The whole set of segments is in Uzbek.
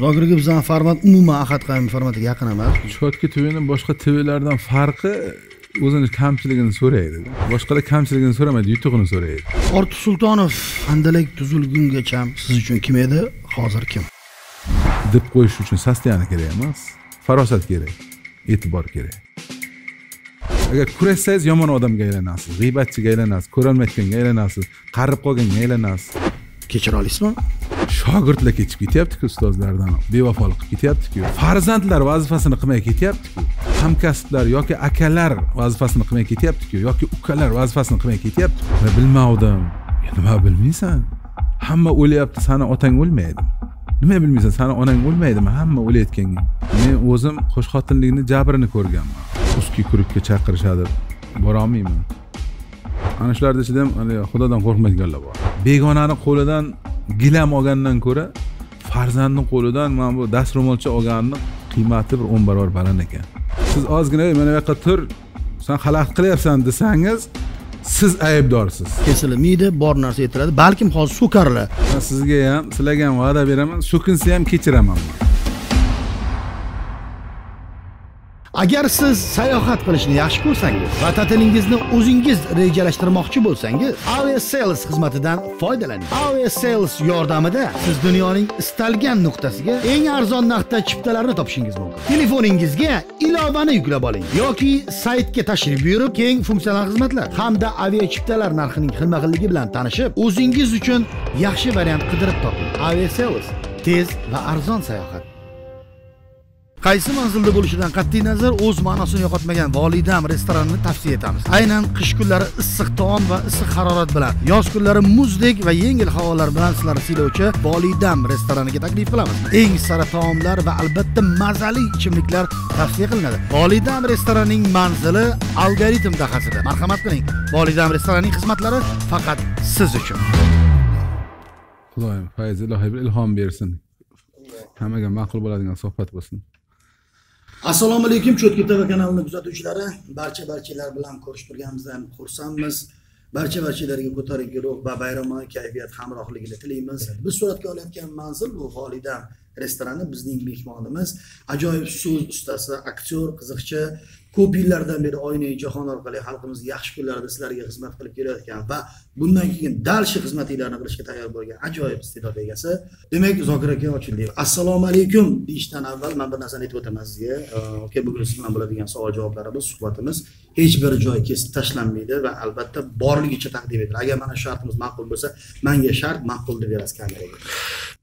zokir aka bizani format umuman ahad qayim formatiga yaqin emas chotki tvni boshqa tvlardan farqi o'zini kamchiligini so'raydi boshqalar kamchiligini so'ramaydi yutug'ini so'raydi ortiq sultonov handalak tuzilgungacha siz uchun kim edi hozir kim deb qo'yish uchun sastiyani kerak emas farosat kerak e'tibor kerak agar kurashsangiz yomon odamga aylanasiz g'iybatchiga aylanasiz ko'rolmayotganga aylanasiz qarib qolganga aylanasiz kechira olasizmi shogirdlar ketib ketyaptiku ustozlardan bevafolik qilib ketyaptiku farzandlar vazifasini qilmay ketyaptiku hamkasblar yoki akalar vazifasini qilmay ketyaptiku yoki ukalar vazifasini qilmay ketyapti bilmovdim nima bilmaysan hamma o'lyapti sani otang o'lmaydi nima bilmaysan sani onang o'lmaydimi hamma o'layotganga men o'zim xotinlikni jabrini ko'rganman uski kurukka chaqirishadi borolmayman ana shularni ichida ham xudodan qo'rqmaydiganlar bor begonani qo'lidan gilam olgandan ko'ra farzandni qo'lidan mana bu dastro'molcha olganni qiymati bir o'n barobar baland ekan siz ozgina mana bu yoqqa tur san xalaqit qilyapsan desangiz siz aybdorsiz kesilmaydi bor narsa aytiladi balkim hozir so'karlar sizga ham sizlarga ham va'da beraman so'kinsa ham kechiraman agar siz sayohat qilishni yaxshi ko'rsangiz va ta'tilingizni o'zingiz rejalashtirmoqchi bo'lsangiz aviasales xizmatidan foydalaning aviasales yordamida siz dunyoning istalgan nuqtasiga eng arzon narxda chiptalarni topishingiz mumkin telefoningizga ilovani yuklab oling yoki saytga tashrif buyurib keng funksional xizmatlar hamda aviachiptalar narxining xilma xilligi bilan tanishib o'zingiz uchun yaxshi variant qidirib toping aviasales tez va arzon sayohat qaysi manzilda bo'lishidan qat'iy nazar o'z ma'nosini yo'qotmagan volidam restoranini tavsiya etamiz aynan qish kunlari issiq taom va issiq harorat bilan yoz kunlari muzdek va yengil havolar bilan sizlarni siylovchi volidam restoraniga taklif qilamiz eng sara taomlar va albatta mazali ichimliklar tavsiya qilinadi volidam restoranining manzili algoritm dahasida marhamat qiling volidam restoranining xizmatlari faqat siz uchun xudoyim fayz ilohiy ilhom bersin hammaga ma'qul bo'ladigan suhbat bo'lsin assalomu alaykum cho'tki tv kanalini kuzatuvchilari barcha barchalar bilan ko'rishib turganimizdan xursandmiz barcha barchalarga ko'tarinki ruh va bayramona kayfiyat hamrohligini tilaymiz biz suratga olayotgan manzil bu xolida restorani bizning mehmonimiz ajoyib so'z ustasi aktyor qiziqchi ko'p yillardan beri oynai jahon orqali xalqimizni yaxshi kunlarida sizlarga xizmat qilib kelayotgan va bundan keyin dalshi xizmatinglarni qilishga tayyor bo'lgan ajoyib iste'dod egasi demak zokir aka ochildiyev assalomu alaykum deyishdan avval man bir narsani aytib o'taman sizga aka bugun siz bilan bo'ladigan savol javoblarimiz suhbatimiz hech bir joy kesib tashlanmaydi va albatta borligicha taqdim etiladi agar mana shu shartimiz ma'qul bo'lsa manga shart ma'qul deb berasiz kameraga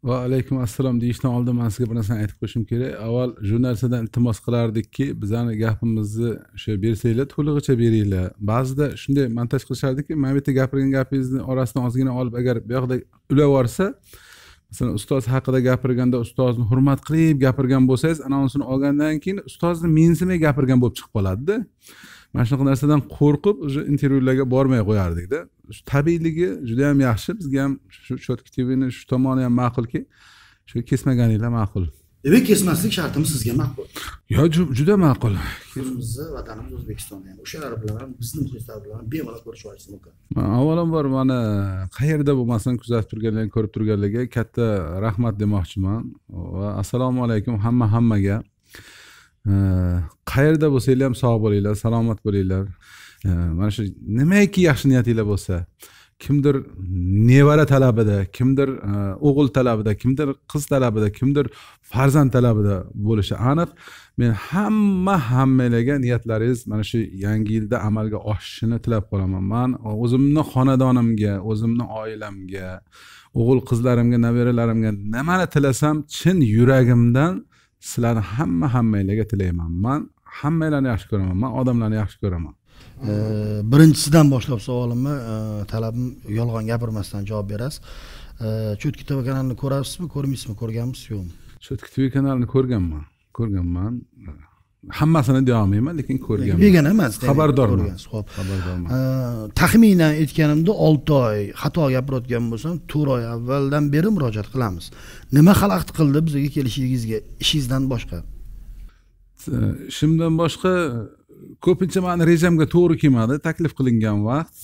va alaykum assalom deyishdan oldin man sizga bir narsani aytib qo'yishim kerak avval jurnalistlardan iltimos qilardikki bizani gapimizni o'sha bersanglar to'lig'icha beringlar ba'zida shunday montaj qilishardiki mana bu yerda gapirgan gapingizni orasidan ozgina olib agar bu yoqda ulab yuborsa masalan ustoz haqida gapirganda ustozni hurmat qilib gapirgan bo'lsangiz anonsini olgandan keyin ustozni mensimay gapirgan bo'lib chiqib qoladida mana shunaqa narsadan qo'rqib уже intervyularga bormay qo'yardikda tabiiyligi juda yam yaxshi bizga ham shu четкий tvni shu tomoni ham ma'qulki shu kesmaganinglar ma'qul demak kesmaslik shartimiz sizga ma'qul yo juda ma'qul o'zimizni vatanimiz o'zbekiston ham o'shalar bilan ham bizni muxlislar bilan bemalol ko'rishib olishingiz mumkin avvalambor mana qayerda bo'lmasin kuzatib turganlarga ko'rib turganlarga katta rahmat demoqchiman va assalomu alaykum hamma hammaga qayerda bo'lsanglar ham sog' bo'linglar salomat bo'linglar mana shu nimaiki yaxshi niyatinglar bo'lsa kimdir nevara talabida kimdir e, o'g'il talabida kimdir qiz talabida kimdir farzand talabida bo'lishi aniq men hamma hammalarga niyatlaringiz mana shu yangi yilda amalga oshishini tilab qolaman man o'zimni xonadonimga o'zimni oilamga o'g'il qizlarimga nabiralarimga nimani tilasam chin yuragimdan sizlarni hamma hammanglarga tilayman man hammanglarni yaxshi ko'raman man odamlarni yaxshi ko'raman birinchisidan boshlab savolimni e, talabim yolg'on gapirmasdan javob berasiz cho'tki tv kanalini ko'rasizmi ko'rmaysizmi ko'rganmisiz yo'qmi cho'tki tv kanalini ko'rganman ko'rganman hammasini deyolmayman lekin ko'rganman degan emas xabardorman ho'p xabardorman taxminan aytganimda olti oy xato gapirayotgan bo'lsam to'rt oy avvaldan beri murojaat qilamiz nima xalaqit qildi bizga kelishingizga ishingizdan boshqa ishimdan boshqa ko'pincha mani rejamga to'g'ri kelmadi taklif qilingan vaqt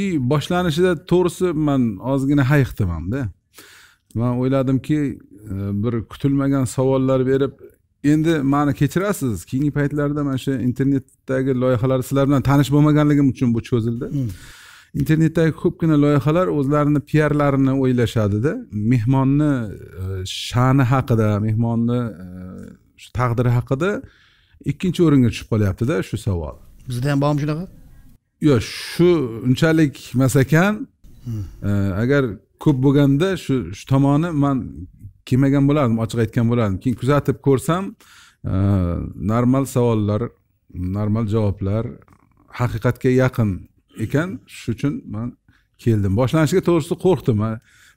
и boshlanishida to'g'risi man ozgina hamda man o'yladimki e, bir kutilmagan savollar berib endi mani kechirasiz keyingi paytlarda mana shu internetdagi loyihalar sizlar bilan tanish bo'lmaganligim uchun bu cho'zildi hmm. internetdagi ko'pgina loyihalar o'zlarini piarlarini o'ylashadida mehmonni e, sha'ni haqida mehmonni e, shu taqdiri haqida ikkinchi o'ringa tushib qolyaptida shu savol bizda ham bormi shunaqa yo'q shu unchalik emas ekan hmm. e, agar ko'p bo'lganda shu shu tomoni man kelmagan bo'lardim ochiq aytgan bo'lardim keyin kuzatib ko'rsam e, normal savollar normal javoblar haqiqatga yaqin ekan shuning uchun man keldim boshlanishiga to'g'risi qo'rqdim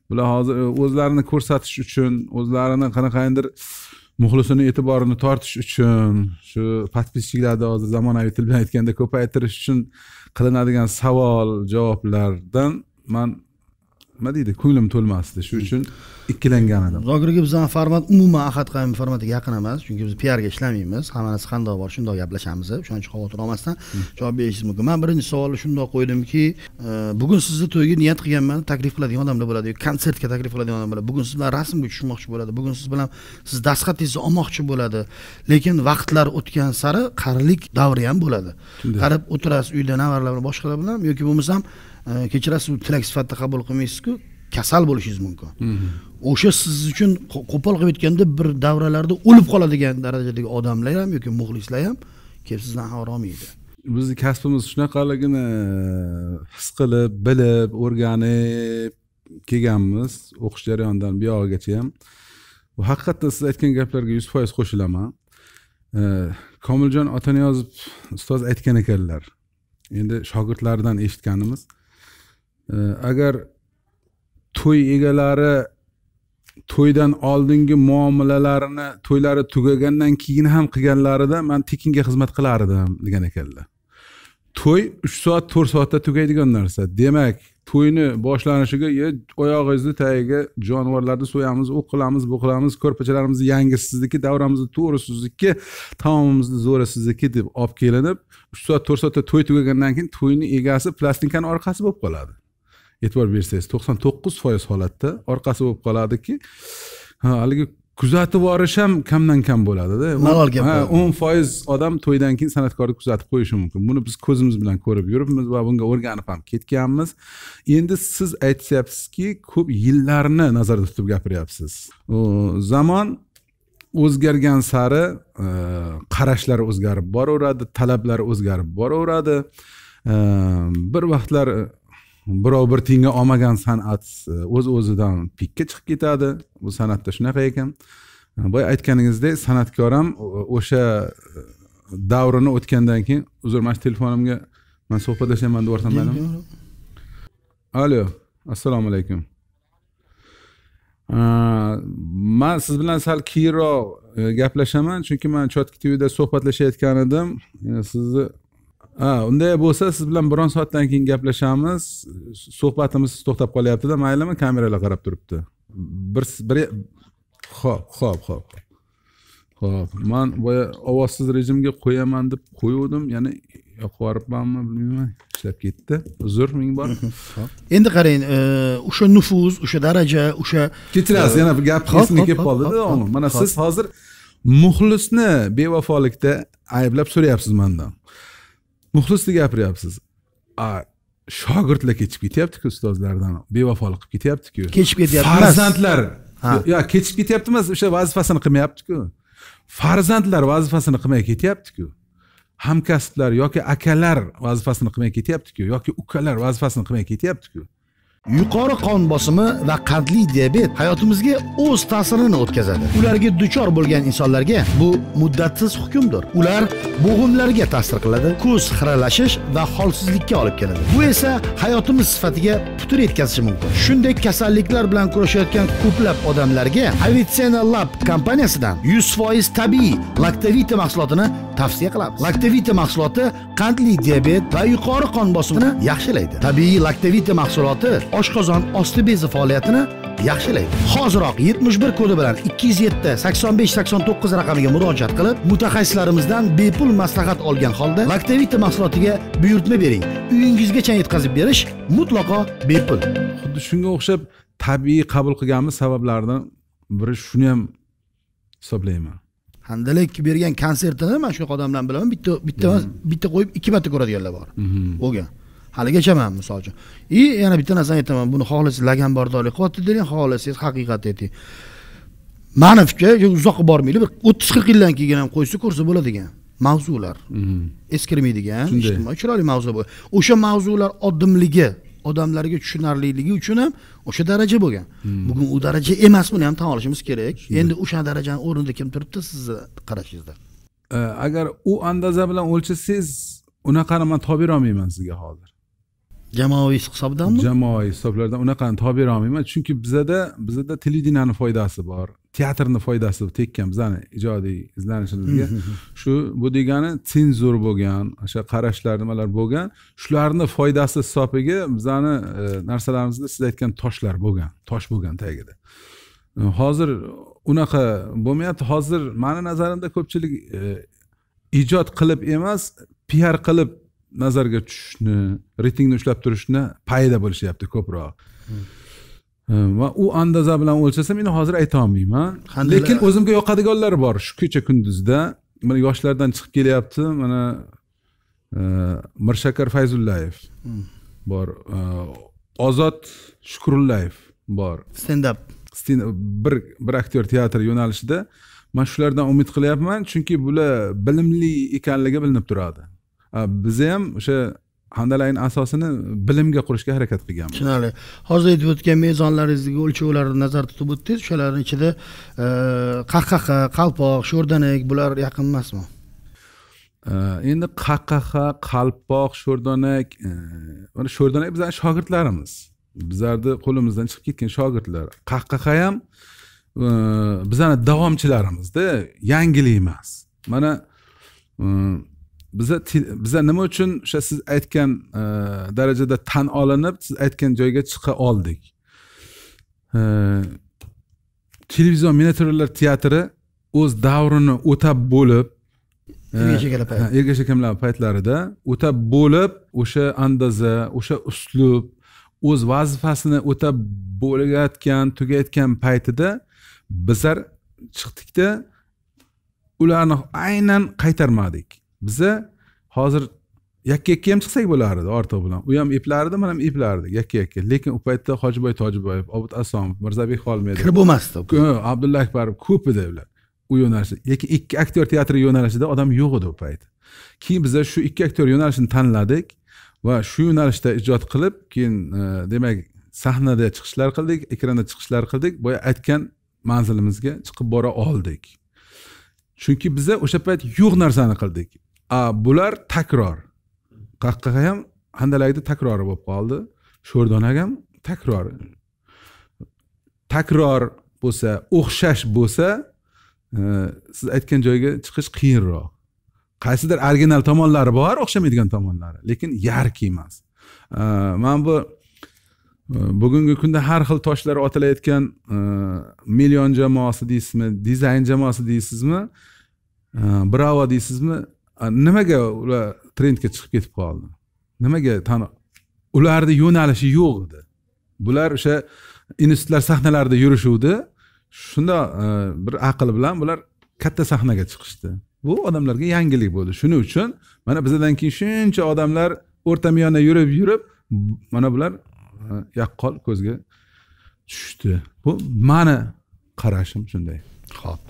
bular hozir e, o'zlarini ko'rsatish uchun o'zlarini qanaqadir muxlisini e'tiborini tortish uchun shu подписчиklarni hozir zamonaviy til bilan aytganda ko'paytirish uchun qilinadigan savol javoblardan man nima deydi ko'nglim to'lmasdi shuning hmm. uchun ikkilangan edim zokirga bizani format umuman ahad qayim formatiga yaqin emas chunki biz piarga ishlamaymiz narsa qandoq bor shundoq gaplashamiz o'shaning uchun xavotir olmasdan javob berishingiz mumkin man birinchi savolni shundoq qo'ydimki e, bugun sizni to'yga niyat qilganman taklif qiladigan odamlar bo'ladi konsertga taklif qiladigan odamlar bugun siz bilan rasmga tushmoqchi bo'ladi bugun siz bilan siz dastxatingizni olmoqchi bo'ladi lekin vaqtlar o'tgan sari qarilik davri ham bo'ladi qarab o'tirasiz uyda navaralar bilan boshqalar bilan yoki bo'lmasam kechirasiz tilak sifatida qabul qilmaysizku kasal bo'lishingiz mumkin mhm. o'sha siz uchun qo'pol qilib aytganda bir davralarda o'lib qoladigan darajadagi odamlar ham yoki muxlislar ham kelib sizdan xabar olmaydi bizni kasbimiz shunaqaligini eh, his qilib bilib o'rganib kelganmiz o'qish jarayonidan buyog'igacha ham va haqiqatda siz aytgan gaplarga yuz foiz qo'shilaman eh, komiljon otaniyozov ustoz aytgan ekanlar endi shogirdlaridan eshitganimiz agar to'y egalari to'ydan oldingi muomalalarini to'ylari tugagandan keyin ham qilganlarida man tekinga xizmat qilar edim degan ekanlar to'y uch soat to'rt soatda tugaydigan narsa demak to'yni boshlanishiga oyog'ingizni tagiga jonivorlarni so'yamiz u qilamiz bu qilamiz ko'rpachalarimizni yangi sizniki davramizni to'g'ri sizniki taomimizni zo'ri sizniki deb olib kelinib uch soat to'rt soatda to'y tugagandan keyin to'yni egasi plastinkani orqasi bo'lib qoladi e'tibor bersangiz to'qson to'qqiz foiz holatda orqasi bo'lib qoladiki haligi kuzatib borish ham kamdan kam bo'ladida malol gap o'n foiz odam to'ydan keyin san'atkorni kuzatib qo'yishi mumkin buni biz ko'zimiz bilan ko'rib yuribmiz va bunga o'rganib ham ketganmiz endi siz aytyapsizki ko'p yillarni nazarda tutib gapiryapsiz zamon o'zgargan sari e, qarashlar o'zgarib boraveradi talablar o'zgarib boraveradi e, bir vaqtlar birov bir tiyinga olmagan san'at e, o'z o'zidan pikka chiqib ketadi bu san'atda shunaqa ekan e, boya aytganingizdek san'atkor ham o'sha e, davrini o'tgandan keyin uzr mana shu telefonimga man suhbatlashaman deb yuborsam maylimi alo assalomu alaykum man siz bilan sal keyinroq gaplashaman chunki man chotki tvda suhbatlashayotgan edim sizni ha unday bo'lsa siz bilan biron soatdan keyin gaplashamiz suhbatimiz to'xtab qolyaptida maylimi kameralar qarab turibdi bir bir ho'p ho'p ho'p ho'p man boya ovozsiz rejimga qo'yaman deb qo'ygandim yana yoqibyuboribmanmi bilmayman ishlab ketdi uzr ming bor endi qarang e, o'sha nufuz o'sha daraja o'sha e, kechirasiz yana gap esimga kelib qoldida mana siz hozir muxlisni bevafolikda ayblab so'rayapsiz mandan muxlisni gapiryapsiz a shogirdlar kechib ketyaptiku ustozlardan bevafolik qilib ketyaptiku kechib ketyapti farzandlar yo kechib ketyapti emas o'sha vazifasini qilmayaptiku farzandlar vazifasini qilmay ketyaptiku hamkasblar yoki akalar vazifasini qilmay ketyaptiku yoki ukalar vazifasini qilmay ketyaptiku yuqori qon bosimi va qandli diabet hayotimizga o'z ta'sirini o'tkazadi ularga duchor bo'lgan insonlarga bu muddatsiz hukmdir ular bo'g'imlarga ta'sir qiladi ko'z xiralashish va holsizlikka olib keladi bu esa hayotimiz sifatiga putur yetkazishi mumkin shunday kasalliklar bilan kurashayotgan ko'plab odamlarga avitsena lab kompaniyasidan yuz foiz tabiiy laktovita mahsulotini tavsiya qilamiz laktovita mahsuloti qandli diabet va yuqori qon bosimini yaxshilaydi tabiiy laktovita mahsuloti oshqozon osti bezi faoliyatini yaxshilaydi hoziroq 71 kodi bilan 207 85 89 raqamiga murojaat qilib mutaxassislarimizdan bepul maslahat olgan holda laktavita mahsulotiga buyurtma bering uyingizgacha yetkazib berish mutlaqo bepul xuddi shunga o'xshab tabiiy qabul qilganmiz sabablardan biri shuni ham hisoblayman handalak bergan konsertini mana shunaqa odamlar bilaman bitta bitta hmm. bitta qo'yib ikki marta ko'radiganlar bor bo'lgan hmm. haligacha man misol uchun и yana bitta narsani aytaman buni xohlasangiz laganbardorlik qilyapti deng xohlasangiz haqiqat ayting mani fikra uzoqqa bormaylik bir o'ttiz qirq yildan keyin ham qo'ysa ko'rsa bo'ladigan mavzular mhm. eskirmaydigan ijtimoiy chiroyli mavzu o'sha mavzular oddimligi odamlarga tushunarliligi uchun ham o'sha daraja bo'lgan hmm. bugun u daraja emas buni ham tan olishimiz kerak endi o'sha darajani o'rnida kim turibdi sizni qarashingizda agar u andaza bilan o'lchasangiz unaqani man topib berolmayman sizga hozir jamoaviy hisobdanmi jamoaviy hisoblardan unaqani topib bera olmayman chunki bizada bizada televideniyani foydasi bor teatrni foydasi tekkan bizani ijodiy izlanishimizga shu bu degani senzur bo'lgan o'sha qarashlar nimalar bo'lgan shularni foydasi hisobiga bizani e, siz aytgan toshlar bo'lgan tosh bo'lgan tagida e, hozir unaqa bo'lmayapti hozir mani nazarimda ko'pchilik e, ijod qilib emas piar qilib nazarga tushishni reytingni ushlab turishni payida bo'lishyapti ko'proq hmm. va u andoza bilan o'lchasa men hozir ayta olmayman lekin o'zimga yoqadiganlar bor shu kecha kunduzda mana yoshlardan chiqib kelyapti mana e, mirshakar fayzullayev hmm. bor e, ozod shukurullayev bor stendap bir bir aktyor teatri yo'nalishida man shulardan umid qilyapman chunki bular bilimli ekanligi bilinib turadi Э, biz ham o'sha handalayni asosini bilimga qurishga harakat qilganmiz tushunarli hozir aytib o'tgan mezonlaringizdagi o'lchovlarni nazarda tutib o'tdingiz o'shalarni ichida qahqaha e, qalpoq sho'rdanak bular yaqin emasmi e, endi qahqaha qalpoq sho'rdanak e, mana sho'rdanak bizani shogirdlarimiz bizlarni qo'limizdan chiqib ketgan shogirdlar qahqaha ham bizlarni davomchilarimizda yangilik emas mana biza biza nima uchun o'sha siz aytgan e, darajada tan olinib siz aytgan joyga chiqa oldik e, televizion miniatyuralar teatri o'z davrini o'tab bo'lib ergash akamlar paytlarida o'tab bo'lib o'sha andoza o'sha uslub o'z vazifasini o'tab bo'layotgan tugayotgan paytida bizlar chiqdikda ularni aynan qaytarmadik biza hozir yakka yakka ham chiqsak bo'lar edi ortiq bilan u ham eplardi man ham eplardi yakka yakka lekin u paytda hojiboy tojiboyev obid asomov mirzabek xolmedov kirib bo'lmasdi abdulla akbarov ko'p edi ular u yo'nalishda lekin ikki aktyor teatri yo'nalishida odam yo'q edi u payt keyin biza shu ikki aktyor yo'nalishini tanladik va shu yo'nalishda ijod qilib keyin e, demak sahnada chiqishlar qildik ekranda chiqishlar qildik boya aytgan manzilimizga chiqib bora oldik chunki biza o'sha payt yo'q narsani qildik bular takror qaqqa ham handalakni takrori bo'lib qoldi sho'rdonak ham takror takror bo'lsa o'xshash bo'lsa e, siz aytgan joyga chiqish qiyinroq qaysidir original tomonlari bor o'xshamaydigan tomonlari lekin yarki emas e, mana bu e, bugungi kunda har xil toshlar otilayotgan million jamoasi deysizmi dizayn jamoasi deysizmi bravo deysizmi nimaga ular trendga chiqib ketib qoldi nimaga ularni yo'nalishi yo'q edi bular o'sha institutlar sahnalarida yurishuvdi shundoq e, bir aql bilan bular katta sahnaga chiqishdi bu odamlarga yangilik bo'ldi shuning uchun mana bizadan keyin shuncha odamlar o'rta miyona yurib yurib mana bular e, yaqqol ko'zga tushdi bu mani qarashim shunday ho'p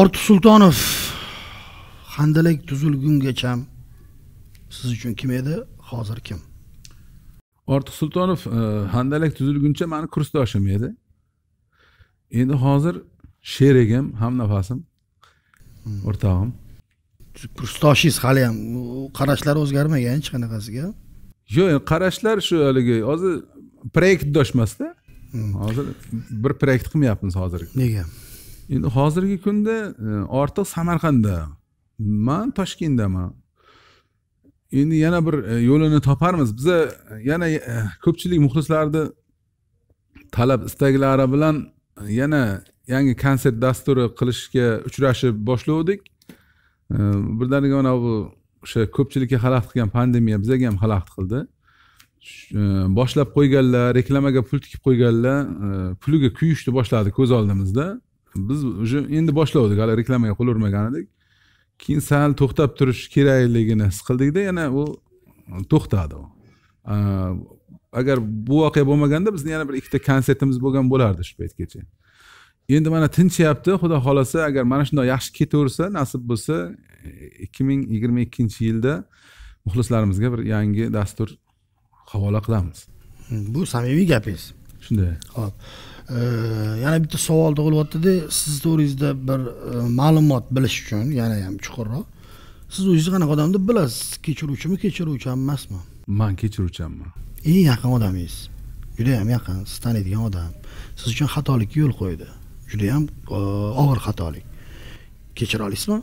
ortiq sultonov handalak tuzilgungacha siz uchun kim edi hozir kim ortiq sultonov handalak e, tuzilguncha mani kursdoshim edi endi hozir sherigim hamnafasim nafasim hmm. o'rtog'im kursdoshingiz hali ham qarashlari o'zgarmagan hech qanaqasiga yo'q qarashlar shu haligi hozir proyektdosh hmm. hozir bir proyekt qilmayapmiz hozir nega endi hozirgi kunda e, ortiq samarqandda man toshkentdaman endi yana bir e, yo'lini toparmiz biza e, yana e, ko'pchilik muxlislarni talab istaklari bilan yana yangi konsert dasturi qilishga uchrashib boshlavdik birdaniga mana bu o'sha ko'pchilikka xalaqit qilgan pandemiya bizlarga ham xalaqit qildi boshlab qo'yganlar reklamaga pul tikib qo'yganlar puliga kuyishni boshladi ko'z oldimizda biz уже endi boshlavdik hali reklamaga qo'l urmagan edik keyin sal to'xtab turish kerakligini his qildikda yana u to'xtadi u agar bu voqea bo'lmaganda bizni yana bir ikkita konsertimiz bo'lgan bo'lardi shu paytgacha endi mana tinchyapti xudo xohlasa agar mana shundoq yaxshi ketaversa nasib bo'lsa ikki ming yigirma ikkinchi yilda muxlislarimizga bir yangi dastur havola qilamiz bu samimiy gapingiz shunday ho'p yana bitta savol tug'ilyaptida siz to'g'ringizda bir e, ma'lumot bilish uchun yana ham chuqurroq siz o'zingizni qanaqa odam deb bilasiz kechiruvchimi kechiruvchi ham emasmi man kechiruvchanman eng yaqin odamingiz yam yaqin siz taniydigan odam siz uchun xatolikka yo'l qo'ydi juda yam e, og'ir xatolik kechira olasizmi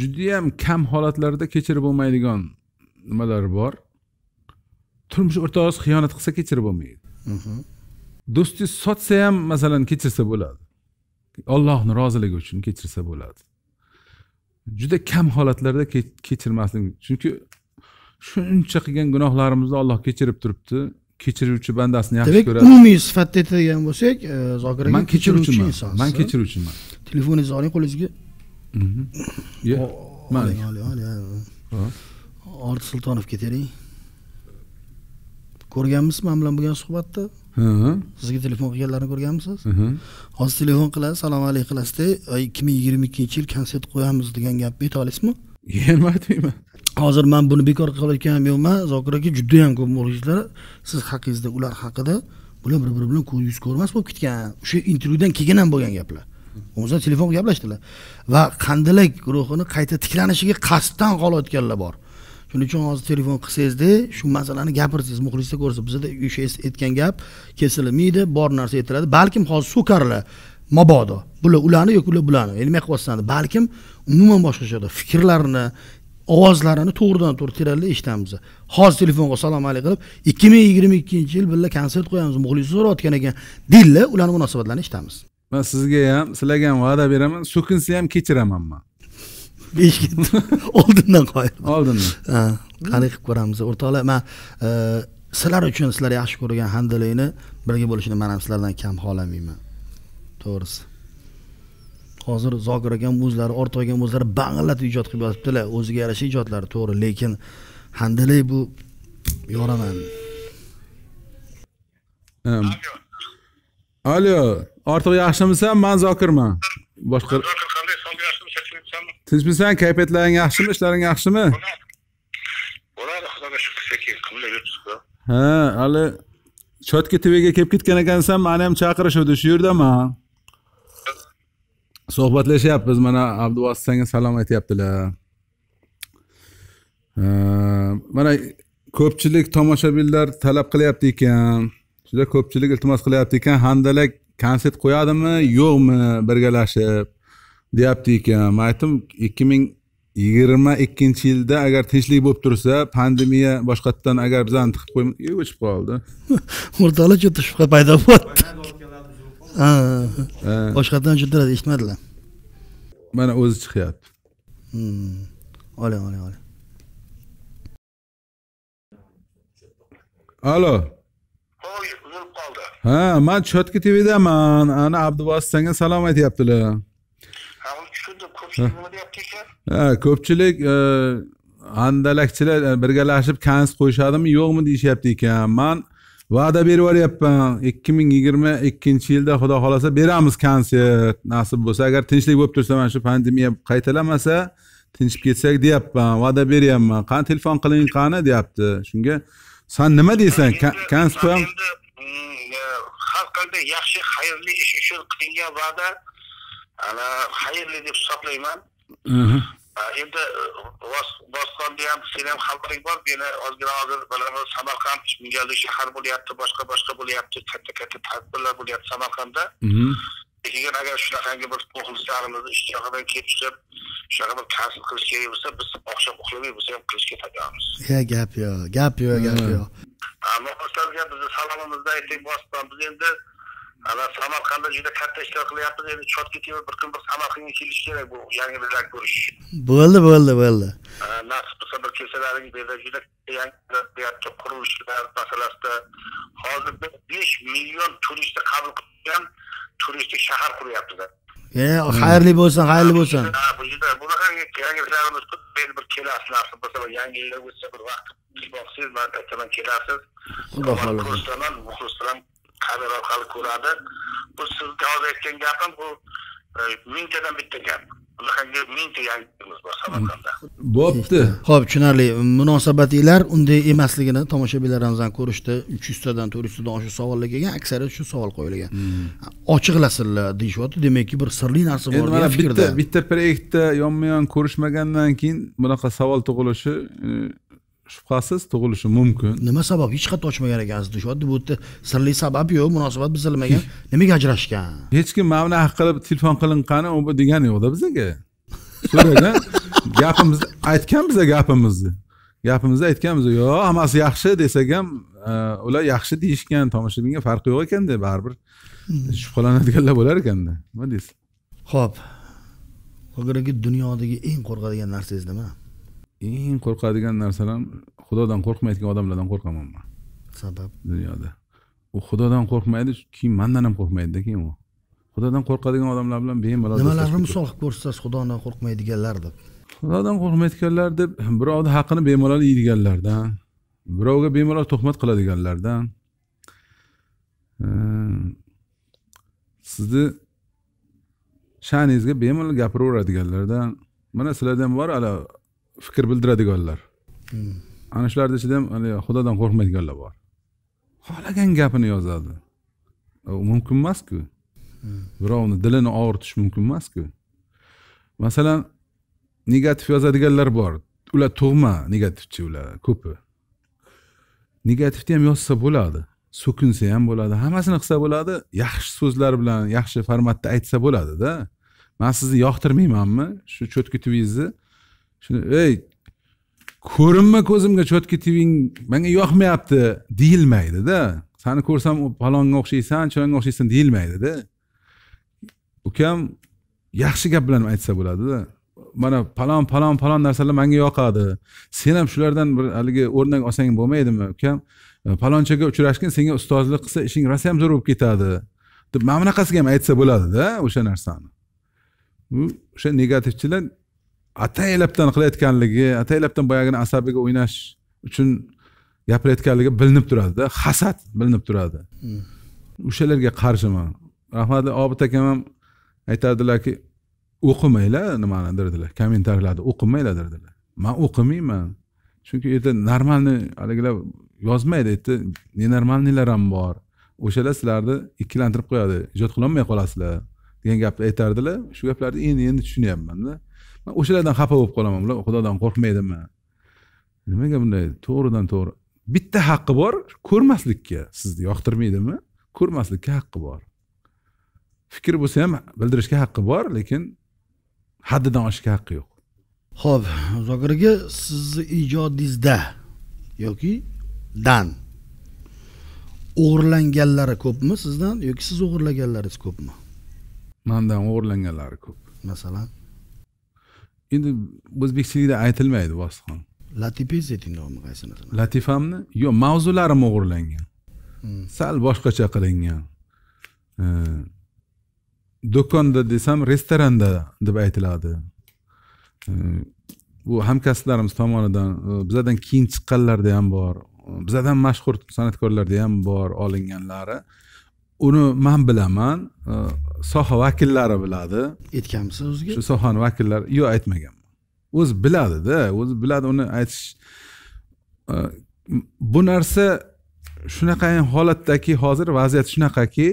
judayam kam holatlarda kechirib bo'lmaydigan nimalar bor turmush o'rtog'ingiz xiyonat qilsa kechirib bo'lmaydi mhm. do'stingiz sotsa ham masalan kechirsa bo'ladi ollohni roziligi uchun kechirsa bo'ladi juda kam holatlarda kechirmaslik chunki shuncha qilgan gunohlarimizni olloh kechirib turibdi kechiruvchi bandasini yaxshi ko'radi demak umumiy sifatda aytadigan bo'lsak e, zokir aka man kechiruvchiman man kechiruvchiman telefoningizni oling qo'lingizga oling oling oling sultonov ko'rganmisiz man bilan bo'lgan suhbatni sizga telefon qilganlarini ko'rganmisiz hozir telefon qilasiz salom alaykum qilasizda ikki ming yigirma ikkinchi yil konsert qo'yamiz degan gapni ayta olasizmi yana aytmayman hozir man buni bekor ham yo'qman zokir aka judayam ko'p muxlislar siz haqingizda ular haqida bular bir biri bilan ko'z yuz ko'rmas bo'lib ketgan o'sha intervyudan keyin ham bo'lgan gaplar bo'lmasa telefon qilib gaplashdilar va qandilak guruhini qayta tiklanishiga qasddan qolayotganlar bor shuning uchun hozir telefon qilsangizda shu masalani gapirsangiz muxlisga ko'rsa bizada o'sha aytgan gap kesilmaydi bor narsa aytiladi balkim hozir so'karlar mabodo bular ularni yoki ular bularni nima qilyapsan balkim umuman boshqacharoq fikrlarini ovozlarini to'g'ridan to'g'ri teranlab eshitamiz hozir telefonga salom alik qilib ikki ming yigirma ikkinchi yil birga konsert qo'yamiz muxlis so'rayotgan ekan deydilar ularni munosabatlarini eshitamiz man sizga ham sizlarga ham va'da beraman so'kinsa ham kechiraman man beshga oldindan qoyil oldindan qanday qilib ko'ramiz o'rtoqlar man e, sizlar uchun sizlar yaxshi ko'rgan handalingni birga bo'lishini man ham sizlardan kam xohlamayman to'g'risi hozir zokir akam o'zlari ortiq akam o'zlari bag'illatib ijod qilib yotibdilar o'ziga yarasha ijodlari to'g'ri lekin handalay bu yoraman alo ortiq yaxshimisan man zokirman boshqa tinchmisan kayfiyatlaring yaxshimi ishlaring yaxshimi bo'ladi xudoga shukur sekin qimirlab yuribmiz ha hali chotka tvga kelib ketgan ekansan mani ham chaqirishuvdi shu yerdaman suhbatlashyapmiz mana abduvosit senga salom aytyaptilar mana ko'pchilik tomoshabinlar talab qilyapti ekan juda ko'pchilik iltimos qilyapti ekan handalak konsert qo'yadimi yo'qmi birgalashib deyapti ekan man aytdim ikki ming yigirma ikkinchi yilda agar tinchlik bo'lib tursa pandemiya boshqatdan agar bizani tiqib qo'ym o'chib qoldi o'rtoqlar juda shubha paydo bo'lyapti boshqatdan cho'ntiradi eshitmadilar mana o'zi chiqyapti oling oling oling alo uzilib qoldi ha man chotki tvdaman ana abduvosis sanga salom aytyaptilar ko'pchilik ko'pchilik e, handalakchilar e, birgalashib kans qo'yishadimi yo'qmi deyishyapti ekan man va'da berib yuboryapman ikki ming yigirma ikkinchi yilda xudo xohlasa beramiz konsert nasib bo'lsa agar tinchlik bo'lib tursa mana shu pandemiya qaytalamasa tinchib ketsak deyapman va'da beryapman qani telefon qiling qani deyapti shunga san nima deysan kans mm, har qanday yaxshi xayrli ish uchun qilingan va'da ana xayrli deb hisoblayman mhm. endi bostonda e, ham seni ham xabaring bor meni ozgina hozir bilaman samarqand milliarli shahar bo'lyapti boshqa boshqa bo'lyapti katta katta tadbirlar bo'lyapti samarqandda mhm. keyin agar shunaqangi bir muxlislarimizni ishtiyoqidan kelib chiqib shunaqa bir kasb qilish kerak bo'lsa biz oqshom uxlamay bo'lsa ham qilishga tayyormiz yo gap yo'q gap yo'q gap mhm. yo'q ammo bizni salomimizni ayting boston biz endi ana samarqandda juda katta ishlar qilyapmiz endi chot ketib bir kun bir samarqandga kelish kerak bu yangi dillar ko'rish bo'ldi bo'ldi bo'ldi nasib qilsa bir kelsalaringiz bu yerda juda yangi qurilishlar masalasida hozir biz besh million turistni qabul qilgan turistik shahar quryapmiz e, xayrli bo'lsin xayrli bo'lsin bunaqa yangiliklarimiz bir kelasiz nasib bo'lsa yangi yil o'tsa bir vaqt boqsangiz man aytaman kelasiz xudo xohlasa ko'rsataman muxlis qadrlab hali ko'radi bu sizni hozir aytgan gapim bu e, mingtadan bitta gap bo'pti ho'p tushunarli munosabatinglar unday emasligini tomoshabinlarimizdan ko'rishdi uch yuztadan to'rt yuztadan oshiq savollar kelgan aksariyat shu savol qo'yilgan hmm. ochiqlasinlar deyishyapti demakki bir sirli narsa bor degan fikrda bitta bitta proyektda yonma yon ko'rishmagandan keyin bunaqa savol tug'ilishi e, shubhasiz tug'ilishi mumkin nima sabab hech qayerda ochmagan ekansiz oddiy bu yerda sirli sabab yo'q munosabat buzilmagan nimaga ajrashgan hech kim mana bunaqa qilib telefon qiling qani degani yo'qda bizaga so'ragan gapimizni aytgan biza gapimizni gapimizni aytganmiz yo'q hammasi yaxshi desak ham e, ular yaxshi deyishgan tomoshabinga farqi yo'q ekanda baribir shubhalanadiganlar bo'lar ekanda nima deysiz ho'p hozirgi dunyodagi eng qo'rqadigan narsangiz nima eng qo'rqadigan narsalar xudodan qo'rqmaydigan odamlardan qo'rqaman man sabab dunyoda u xudodan qo'rqmaydi keyin mandan ham qo'rqmaydida keyin u xudodan qo'rqadigan odamlar bilan bemalol nimalarni misol qilib ko'rsatasiz xudodan qo'rqmaydiganlar deb xudodan qo'rqmaydiganlar deb birovni haqqini bemalol yeydiganlardan birovga bemalol tuhmat qiladiganlardan sizni sha'ningizga bemalol gapiraveradiganlardan mana sizlarda ham bor hali fikr bildiradiganlar hmm. ana shularni ichida ham haligi xudodan qo'rqmaydiganlar bor xohlagan gapini yozadi mumkin emasku hmm. birovni dilini og'ritish mumkin emasku masalan negativ yozadiganlar bor ular tug'ma negativchi ular ko'pi negativni ham yozsa bo'ladi so'kinsa ham bo'ladi hammasini qilsa bo'ladi yaxshi so'zlar bilan yaxshi formatda aytsa bo'ladida man sizni yoqtirmaymanmi shu cho'tki tuvingizni shuni ey ko'rinma ko'zimga cho'tki tiving manga yoqmayapti deyilmaydida sani ko'rsam palonga o'xshaysan chilonga o'xshaysan deyilmaydida ukam yaxshi gap bilan aytsa bo'ladida mana palon palon palon narsalar manga yoqadi sen ham shulardan bir haligi o'rnak olsang bo'lmaydimi ukam e, palonchaga uchrashgin senga ustozlik qilsa ishing rosa ham zo'r bo'lib ketadi deb mana bunaqasiga ham aytsa bo'ladida o'sha narsani o'sha negativchilar ataylabdan qilayotganligi ataylabdan boyagini asabiga o'ynash uchun gapirayotganligi bilinib turadida hasad bilinib turadi hmm. o'shalarga qarshiman rahmatli obid akam ham aytardilarki o'qimanglar nimani dedilar kommentariylarni o'qimanglar dedilar man o'qimayman chunki yerda normalni haligilar yozmaydi uyerda nenormalniylar ham bor o'shalar sizlarni ikkilantirib qo'yadi ijod qilolmay qolasizlar degan gapni aytardilar shu gaplarni endi endi tushunyapmanda man o'shalardan xafa bo'lib qolaman bular xudodan qo'rqmaydimi nimaga bunday to'g'ridan to'g'ri bitta haqqi bor ko'rmaslikka sizni yoqtirmaydimi ko'rmaslikka haqqi bor fikr bo'lsa ham bildirishga haqqi bor lekin haddidan oshishga haqqi yo'q ho'p zokir aka sizni ijodingizda yoki dan o'g'irlanganlari ko'pmi sizdan yoki siz o'g'irlaganlaringiz ko'pmi mandan o'g'irlanganlari ko'p masalan endi o'zbekchilikda aytilmaydi vosixon latifangiz deding nomi qaysi latifamni yo'q mavzularim o'g'irlangan hmm. sal boshqacha qilingan do'konda desam restoranda deb aytiladi bu hamkasblarimiz tomonidan e, bizadan keyin chiqqanlarda ham bor e, bizadan mashhur san'atkorlarda ham bor olinganlari uni man bilaman e, soha vakillari biladi aytganmisiz o'ziga shu sohani vakillari yo'q aytmaganman o'zi biladida o'zi biladi uni aytish e, bu narsa shunaqa holatdaki hozir vaziyat shunaqaki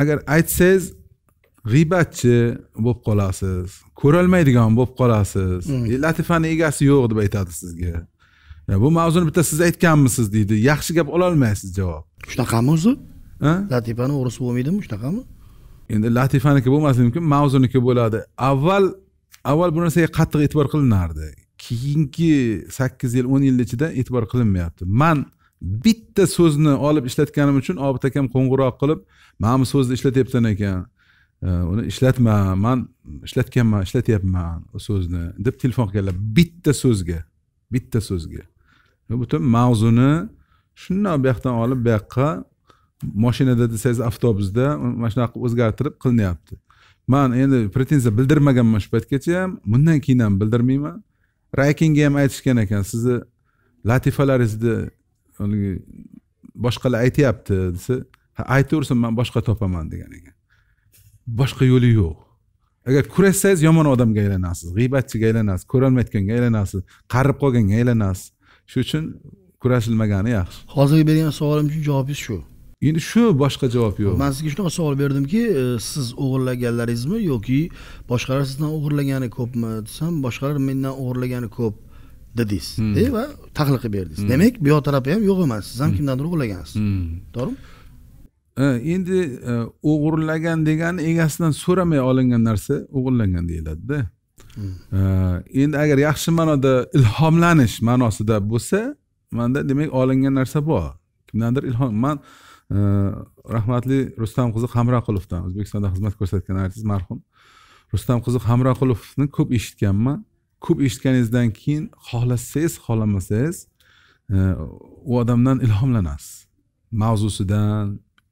agar aytsangiz g'iybatchi bo'lib qolasiz ko'rolmaydigan bo'lib qolasiz hmm. e, latifani egasi yo'q deb aytadi sizga bu mavzuni bitta siz aytganmisiz deydi yaxshi gap ololmaysiz javob shunaqami o'zi latifani o'risi bo'lmaydimi shunaqami endi latifaniki bo'lmasligi mumkin mavzuniki bo'ladi avval avval bu narsaga qattiq e'tibor qilinardi keyingi sakkiz yil o'n yil ichida e'tibor qilinmayapti man bitta so'zni olib ishlatganim uchun obid akam qo'ng'iroq qilib mana bu so'zni ishlatyapsan ekan uni ishlatma man ishlatganman ishlatyapman u so'zni deb telefon qilganlar bitta so'zga bitta so'zga butun mavzuni shundoq bu yoqdan olib bu yoqqa moshinada desangiz avtobusda mana shunaqa o'zgartirib qilinyapti man endi pretenziya bildirmaganman shu paytgacha ham bundan keyin ham bildirmayman raykingga ham aytishgan ekan sizni latifalaringizni haligi boshqalar aytyapti desa aytaversin man boshqa topaman degan ekan boshqa yo'li yo'q agar kurashsangiz yomon odamga aylanasiz g'iybatchiga aylanasiz ko'rolmayotganga aylanasiz qarib qolganga aylanasiz shuning uchun kurashilmagani yaxshi hozirgi bergan savolim uchun javobingiz shu endi shu boshqa javob yo'q man sizga shunaqa savol berdimki e, siz o'g'irlaganlaringizmi yoki boshqalar sizdan o'g'irlagani ko'pmi desam boshqalar mendan o'g'irlagani ko'p dedingiz hmm. e, va tahlil qilib berdingiz hmm. demak bu yoq tarafi ham yo'q emas siz ham hmm. kimdandir o'g'irlagansiz to'g'rimi e, endi o'g'irlagan degani egasidan so'ramay olingan narsa o'g'irlangan deyiladida endi agar yaxshi ma'noda ilhomlanish ma'nosida bo'lsa manda demak olingan narsa bor kimdandir ilhom man rahmatli rustam qiziq hamroqulovdan o'zbekistonda xizmat ko'rsatgan artist marhum rustam qiziq hamroqulovni ko'p eshitganman ko'p eshitganingizdan keyin xohlasangiz xohlamasangiz э, u odamdan ilhomlanasiz mavzusidan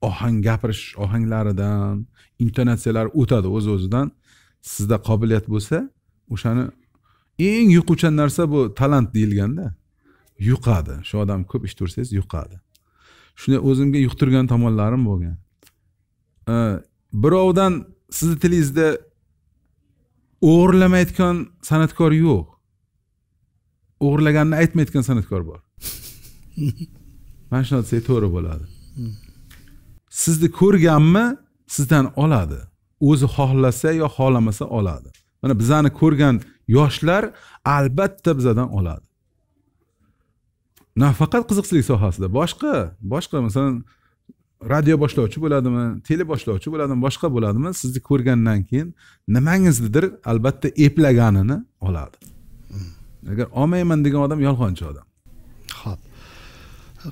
ohang gapirish ohanglaridan intonatsiyalari o'tadi o'z o'zidan sizda qobiliyat bo'lsa o'shani eng yuquvchan narsa bu talant deyilganda yuqadi shu odam ko'p eshitaversangiz yuqadi shunday o'zimga yuqtirgan tomonlarim bo'lgan birovdan sizni tilingizda o'g'irlamayotgan san'atkor yo'q o'g'irlaganini aytmayotgan san'atkor bor mana shuni desak to'g'ri bo'ladi hmm. sizni ko'rganmi sizdan oladi o'zi xohlasa yo xohlamasa oladi mana bizani ko'rgan yoshlar albatta bizadan oladi nafaqat qiziqchilik sohasida boshqa boshqa masalan radio boshlovchi bo'ladimi tele boshlovchi bo'ladimi boshqa bo'ladimi sizni ko'rgandan keyin nimangiznidir albatta eplaganini oladi hmm. agar olmayman degan odam yolg'onchi odam ho'p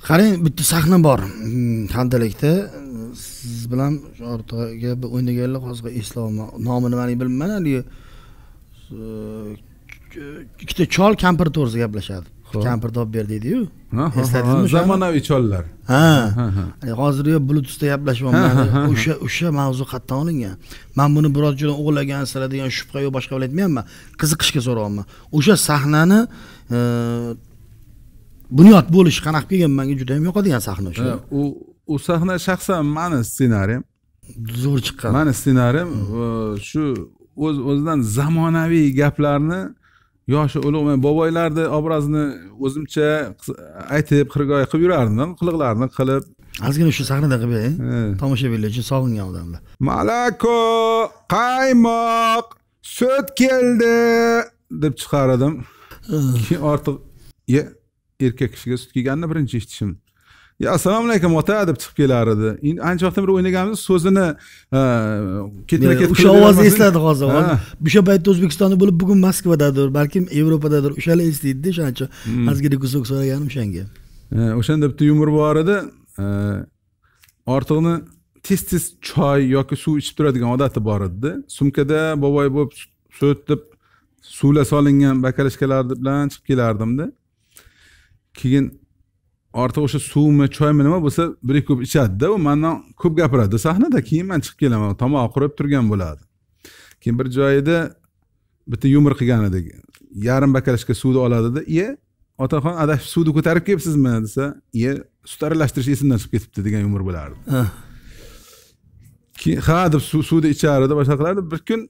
qarang bitta sahna bor hmm, handalikda siz bilan ortig'iga o'ynaganlar hozir eslolman nomi nimaligini bilmayman haligi ikkita chol kampir to'g'risida gaplashadi kampir topib ber deydiyu esladingizmi zamonaviy chollar ha hozir yo bluetoothda gaplashyapman o'sha o'sha mavzu qayerdan olingan man buni o'g'irlagan joydan degan shubha yo'q boshqa bilan aytmayapman qiziqishga so'rayapman o'sha sahnani e, bunyod bo'lishi qanaqa kelgan manga juda ham yoqadigan sahna o'sha u u sahna shaxsan mani ssenariyim zo'r chiqqan mani ssenariyim e, shu o'z o'zidan zamonaviy gaplarni yoshi ulug' boboylarni obrazni o'zimcha aytib qirgoy qilib yurardim qiliqlarini qilib ozgina shu sahnada qilib e? tomoshabinlar uchun sog'ingan odamlar malako qaymoq sut keldi deb chiqar edim keyin ortiq erkak kishiga sut kelganini birinchi eshitishim yo assalomu alaykum ota deb chiqib kelar edi endi ancha vaqtdan beri o'ynaganmiz so'zini e, ketma ket o'sha ovozni esladi hozir o'sha paytda o'zbekistonda bo'lib bugun moskvadadir balkim yevropadadir o'shalar eslaydida ancha hmm. ozgina gusok so'raganim o'shanga e, o'shanda bitta yumor bor edi e, ortiqni tez tez choy yoki suv ichib turadigan odati bor edida sumkada boboy bo'lib sut deb suvlar solingan bakalashkalar bilan chiqib kelardimda keyin ortiq o'sha suvmi choymi nima bo'lsa bir ko'p ichadida u mandan ko'p gapiradi sahnada keyin man chiqib kelaman tomoq qurib turgan bo'ladi keyin bir joyida bitta yumor qilgan edik yarim bakalashka suvni oladida iye otaxon adashib suvni ko'tarib kelibsizmi desa iye sut aralashtirish esimdan chiqib ketibdi degan yumor bo'lardi keyin ha deb suvni ichar edi boshqa qilardi bir kun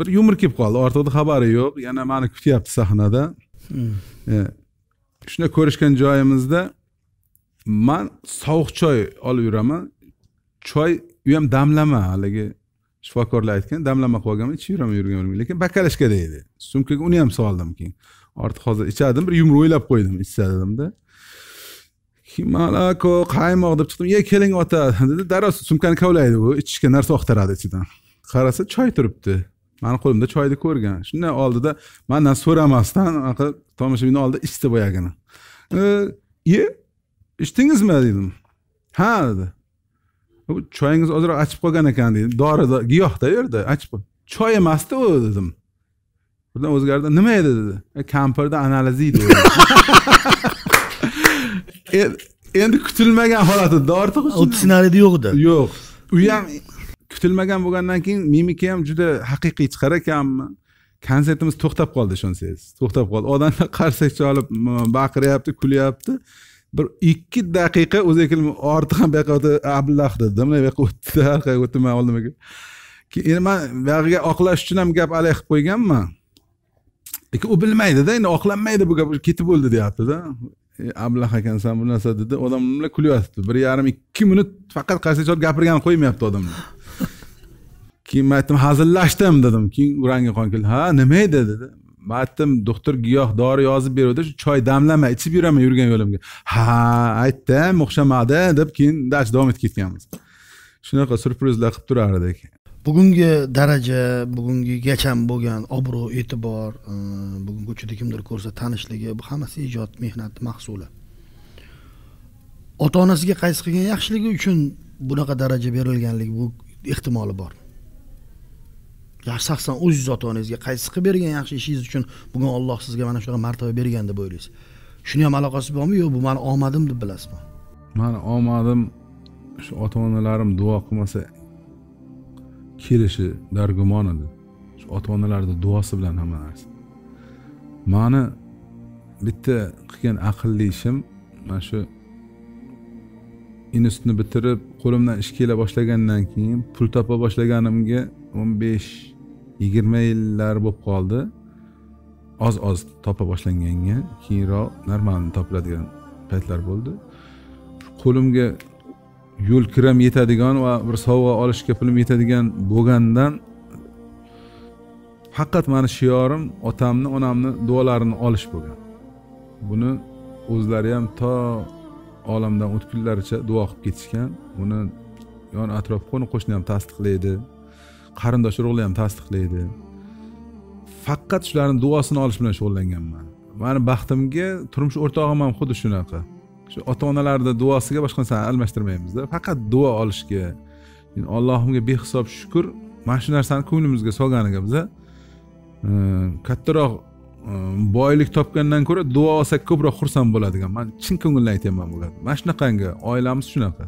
bir yumor kelib qoldi ortiqni xabari yo'q yana mani kutyapti sahnada hmm. e, shunday ko'rishgan joyimizda man sovuq choy olib yuraman choy u ham damlama haligi shifokorlar aytgan damlama qilib olganman ichib yuraman yurganman lekin bakalashka deydi sumkaga uni ham soldim keyin ortiq hozir ichadim bir yumruq o'ylab qo'ydim ichsa dedimda malako qaymoq deb chiqdim ye keling ota dedi darrov sumkani kavlaydi u ichishga narsa oqtaradi ichidan qarasa choy turibdi mani qo'limda choyni ko'rgan shunday oldida mandan so'ramasdan anaqa tomoshabinni oldida ichdi boyagini e ichdingizmi dedim ha dedi choyingiz ozroq achib qolgan ekan deydi dori giyohda u yerda achib choy emasda u dedim birdan o'zgardi nima edi dedi e, kampirni analizi edi e, endi kutilmagan holat edi dori u ssenariyda yo'q edi yo'q u ham kutilmagan bo'lgandan keyin mimika ham juda haqiqiy chiqar ekanmi konsertimiz to'xtab qoldi ishonsangiz to'xtab qoldi odamlar qarsak chalib baqiryapti kulyapti bir ikki daqiqa o'zi ortiq ham buyoqqa o'tib ablah dedim bu yoqqa o'tdi orqaga o'tdi man oldimaga keyin man buyog'iga oqlash uchun ham gap alay qilib qo'yganman lekin u bilmaydida endi oqlanmaydi bu gap ketib bo'ldi deyaptida e, ablah ekansan bu narsa dedi odamlar kulyapti bir yarim ikki minut faqat qaysi chol gapirganini qo'ymayapti odamlar keyin man aytdim hazillashdim dedim keyin rangi qon keldi ha nima edi dedi man aytdim doktor giyoh dori yozib beruvdi shu choy damlama ichib yuraman yurgan yo'limga ha aytdim o'xshamadi deb keyin dars davom etib ketganmiz shunaqa syurprizlar qilib turardik bugungi daraja bugungigacham bo'lgan obro' e'tibor e, bugun ko'chada kimdir ko'rsa tanishligi bu hammasi ijod mehnat mahsuli ota onasiga qaysi qilgan yaxshiligi uchun bunaqa daraja berilganligi bu ehtimoli bor shaxsan o'zingiz ota onangizga qaysi qilib bergan yaxshi ishingiz uchun bugun olloh sizga mana shunaqa martaba bergan deb o'ylaysiz shuni ham aloqasi bormi yo'q bu mani omadim deb bilasizmi mani omadim shu ota onalarim duo qilmasa kelishi dargumon edi shu ota onalarni duosi bilan hamma narsa mani bitta qilgan aqlli ishim mana shu institutni bitirib qo'limdan ish kela boshlagandan keyin pul topa boshlaganimga o'n besh yigirma yillar bo'lib qoldi oz oz topa boshlanganga keyinroq normalni topiladigan paytlar bo'ldi qo'limga yo'l kiram yetadigan va bir sovg'a olishga pulim yetadigan bo'lgandan faqat mani shiorim otamni onamni duolarini olish bo'lgan buni o'zlari ham to olamdan o'tgunlaricha duo qilib ketishgan buni yon atrof qo'ni qo'shni ham tasdiqlaydi qarindosh urug'lar ham tasdiqlaydi faqat shularni duosini olish bilan shug'ullanganman mani baxtimga turmush o'rtog'im ham xuddi shunaqa shu ota onalarni duosiga boshqa narsani almashtirmaymizda faqat duo olishga allohimga behisob shukur mana shu narsani ko'nglimizga solganiga biza kattaroq boylik topgandan ko'ra duo olsak ko'proq xursand bo'ladigan man chin ko'ngildan aytyapman gapni mana shunaqangi oilamiz shunaqa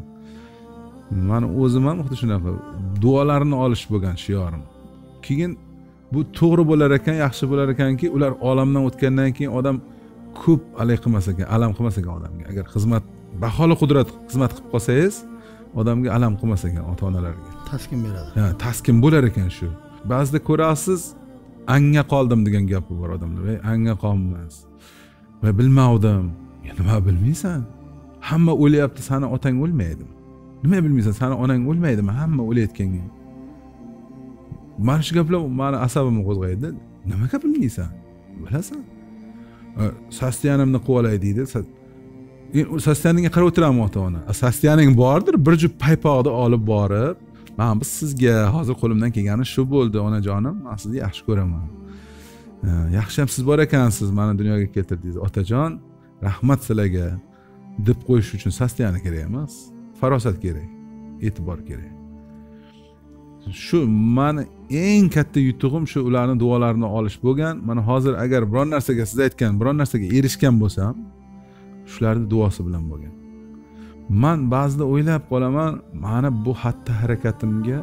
mani o'zim ham xuddi shunaqa duolarini olish bo'lgan shiorim keyin bu to'g'ri bo'lar ekan yaxshi bo'lar ekanki ular olamdan o'tgandan keyin odam ko'p alay qilmas ekan alam qilmas ekan odamga agar xizmat baholi qudrat xizmat qilib qolsangiz odamga alam qilmas ekan ota onalarga taskin beradi ha taskin bo'lar ekan shu ba'zida ko'rasiz anga qoldim degan gapi bor odamlar ey anga qolmas bilmadim bilmovdim nima bilmaysan hamma o'lyapti sani otang o'lmaydi nima bilmaysan sani onang o'lmaydimi hamma o'layotgan mana shu gaplar mani asabimni qo'zg'aydida nimaga bilmaysan bilasan e, sostyanimni qilib olay deydi sostyaningga e, qarab o'tiraman ota ona e, sostyaning bordir bir juft paypoqni olib borib man biz sizga hozir qo'limdan kelgani shu bo'ldi onajonim man sizni yaxshi ko'raman yaxshi ham siz bor ekansiz mani dunyoga keltirdingiz otajon rahmat sizlarga deb qo'yish uchun sastyani kerak emas farosat kerak e'tibor kerak shu mani eng katta yutug'im shu ularni duolarini olish bo'lgan mana hozir agar biron narsaga siz aytgan biron narsaga erishgan bo'lsam shularni duosi bilan bo'lgan man ba'zida o'ylab qolaman mani bu xatti harakatimga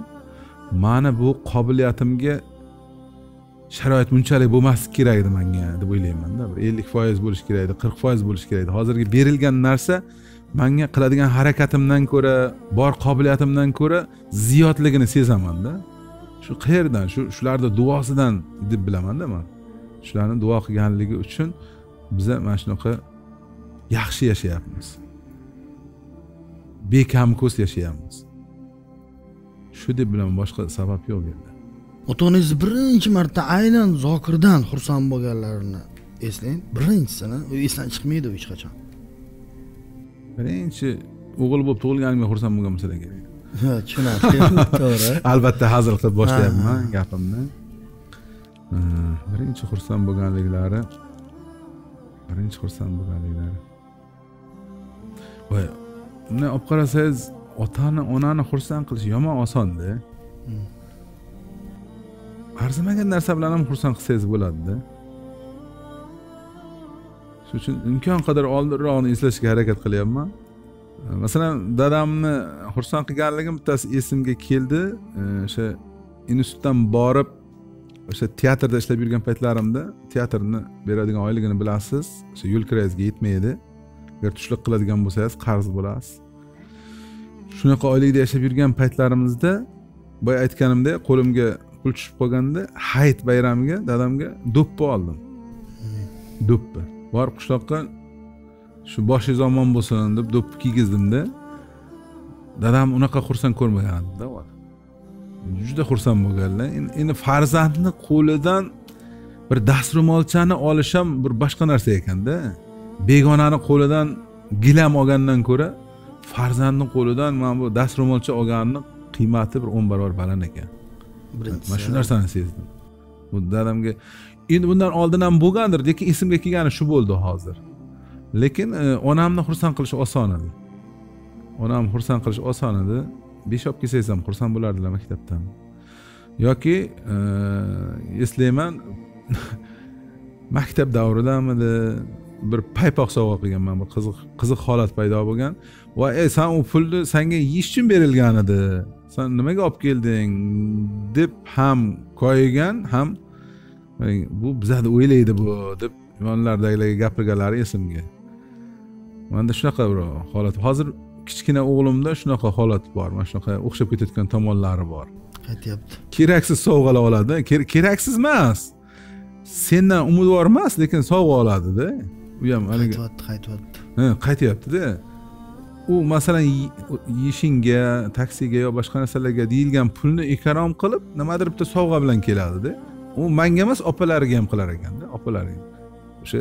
mani bu qobiliyatimga sharoit bunchalik bo'lmasligi kerak edi manga deb o'ylaymanda bir ellik foiz bo'lishi kerak edi qirq foiz bo'lishi kerak edi hozirgi berilgan narsa manga qiladigan harakatimdan ko'ra bor qobiliyatimdan ko'ra ziyodligini sezamanda shu qayerdan shu shularni duosidan deb bilamanda man shularni duo qilganligi uchun biza mana shunaqa yaxshi yashayapmiz bekamko'z yashayapmiz shu deb bilaman boshqa sabab yo'q bu yerda ota onangiz birinchi marta aynan zokirdan xursand bo'lganlarini eslang birinchisini u esdan chiqmaydi u hech qachon birinchi o'g'il bo'lib tug'ilganimga xursand bo'lgan bo'lsalar kerak tushunarli to'g'ri albatta hazil qilib boshlayapman gapimni birinchi xursand bo'lganliklari birinchi xursand bo'lganliklari voy bunday olib qarasangiz otani onani xursand qilish yomon osonda hmm. arzimagan narsa bilan ham xursand qilsangiz bo'ladida shuning uchun imkon qadar oldinroqni eslashga harakat qilyapman e, masalan dadamni xursand qilganligim bittasi esimga keldi e, o'sha institutdan borib o'sha teatrda ishlab yurgan paytlarimda teatrni beradigan oyligini bilasiz o'sha yo'l kiragizga yetmaydi agar tushlik qiladigan bo'lsangiz qarz bo'lasiz shunaqa oylikda yashab yurgan paytlarimizda boya aytganimdek qo'limga pul tushib qolganda hayit bayramiga dadamga do'ppi oldim do'ppi borib qishloqqa shu boshingiz omon bo'lsin deb do'ppi kiygizdimda dadam unaqa xursand ko'rmaganda juda xursand bo'lganlar endi farzandni qo'lidan bir dastro'molchani olish ham bir boshqa narsa ekanda begonani qo'lidan gilam olgandan ko'ra farzandni qo'lidan mana bu dastro'molcha olganni qiymati bir o'n barobar baland ekan birinchi mana shu narsani sezdim bu dadamga endi bundan oldin ham bo'lgandir lekin esimga kelgani shu bo'ldi hozir lekin e, onamni xursand qilish oson edi onamni xursand qilish oson edi besh olib kelsangiz ham xursand bo'lardilar maktabdan yoki e, eslayman maktab davridamidi bir paypoq sovg'a qilganman bir qiziq qiziq holat paydo bo'lgan va ey san u pulni sanga yeyish uchun berilgan edi san nimaga olib kelding deb ham koyigan ham bu bizada o'ylaydi bu deb yonlaridagilarga gapirganlari esimga manda shunaqa bir holat hozir kichkina o'g'limda shunaqa holat bor mana shunaqa o'xshab ketayotgan tomonlari bor aytyapti keraksiz sovg'alar oladi keraksiz emas sendan umidvor emas lekin sovg'a oladida u ham qaytyapti qaytyapti ha qaytyaptida u masalan yeyishingga taksiga yo boshqa narsalarga deyilgan pulni ikrom qilib nimadir bitta sovg'a bilan keladida u manga emas opalariga ham qilar ekanda opalari o'sha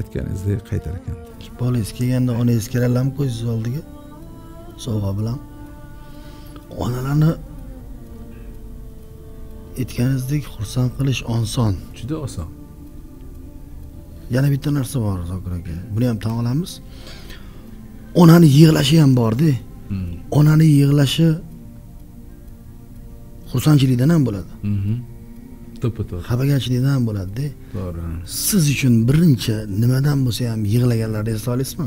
aytganingizdek qaytar ekan bolangiz kelganda onangiz keladilarmi ko'zingizni oldiga sovg'a bilan onalarni aytganingizdek xursand qilish oson juda oson yana bitta narsa bor zokir aka buni ham tan olamiz onani yig'lashi ham borda hmm. onani yig'lashi xursandchilikdan ham bo'ladi mhm. to'ppa to'g'ri xafagarchilikdan ham bo'ladida to'g'ri siz uchun birinchi nimadan bo'lsa ham yig'laganlaringizni esda olasizmi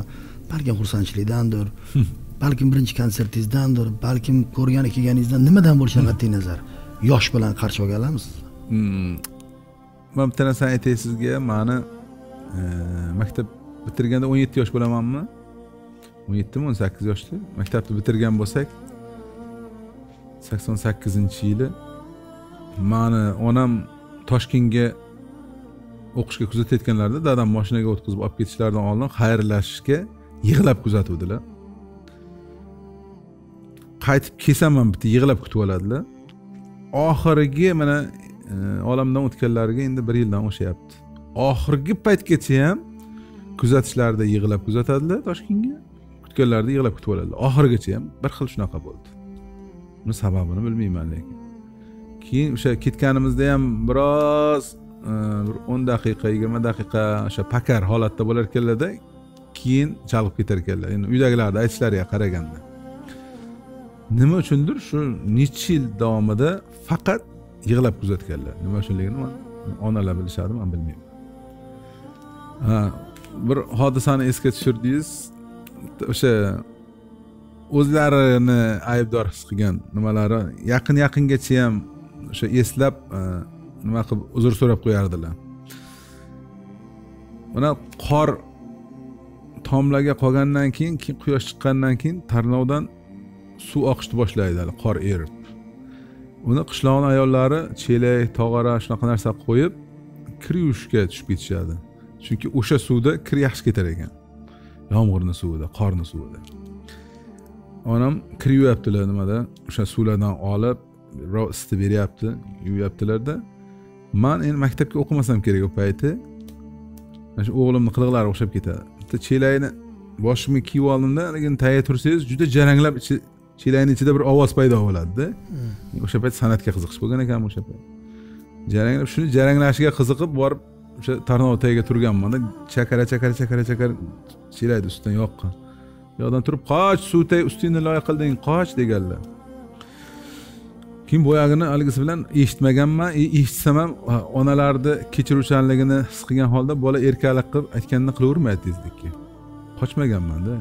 balkim xursandchilikdandir balkim birinchi konsertingizdandir balkim ko'rgani kelganingizdan nimadan bo'lishidan hmm. qat'iy nazar yosh bilan qarshi olganlarmisiz hmm. man bitta narsani aytay sizga mani e, maktab bitirganda o'n yetti yosh bo'lamanmi o'n yettimi o'n sakkiz yoshda maktabni bitirgan bo'lsak sakson sakkizinchi yili mani onam toshkentga o'qishga kuzatayotganlarida dadam moshinaga o'tkazib olib ketishlaridan oldin xayrlashishga yig'lab kuzatuvdilar qaytib kelsam kelsanman bitta yig'lab kutib oladilar oxirgi mana e, olamdan o'tganlariga endi bir yildan oshyapti oxirgi paytgacha ham kuzatishlarida yig'lab kuzatadilar toshkentga kutganlarida yig'lab kutib oladilar oxirigacha ham bir xil shunaqa bo'ldi buni sababini bilmayman lekin keyin o'sha ketganimizda ham biroz e, bir o'n daqiqa yigirma daqiqa o'sha pakar holatda bo'lar ekanlarda keyin chalg'ib ketar ekanlar endi uydagilarni aytishlariga qaraganda nima uchundir shu necha yil davomida faqat yig'lab kuzatganlar nima uchunligini man onalar bilishadi man bilmayman bir hodisani esga tushirdingiz o'sha o'zlarini aybdor his qilgan nimalari yaqin yaqingacha ham o'sha eslab e, nima qilib uzr so'rab qo'yardilar mana qor tomlarga qolgandan keyin keyin quyosh chiqqandan keyin tarnovdan suv oqishni boshlaydi hali qor erib uni qishloqni ayollari chelak tog'ora shunaqa narsa qo'yib kir yuvishga tushib ketishadi chunki o'sha suvda kir yaxshi ketar ekan yomg'irni suvida qorni suvida onam kirib yuvyaptilar nimada o'sha suvlardan olib birov isitib beryapti yuvyaptilarda man endi maktabga o'qimasam kerak u payti mana shu o'g'limni qiliqlari o'xshab ketadi bitta chelakni boshimga kiyib oldimda lekin tagiga tursangiz juda jaranglab chelakni ichida bir ovoz paydo bo'ladida hmm. o'sha payt san'atga qiziqish bo'lgan ekanman o'sha payt jaranglab shuni jaranglashiga qiziqib borib o'sha tarnov tagiga turganmanda chakara chakara chakara chakara chelakni ustidan yoqqan yoqdan turib qoch suvtay ustingni loy qilding qoch deganlar keyin boyagini haligisi bilan eshitmaganman e, eshitsam ham onalarni kechiruvchanligini his qilgan holda bola erkalik qilib aytganini qilavermaydi tezlikka qochmaganmanda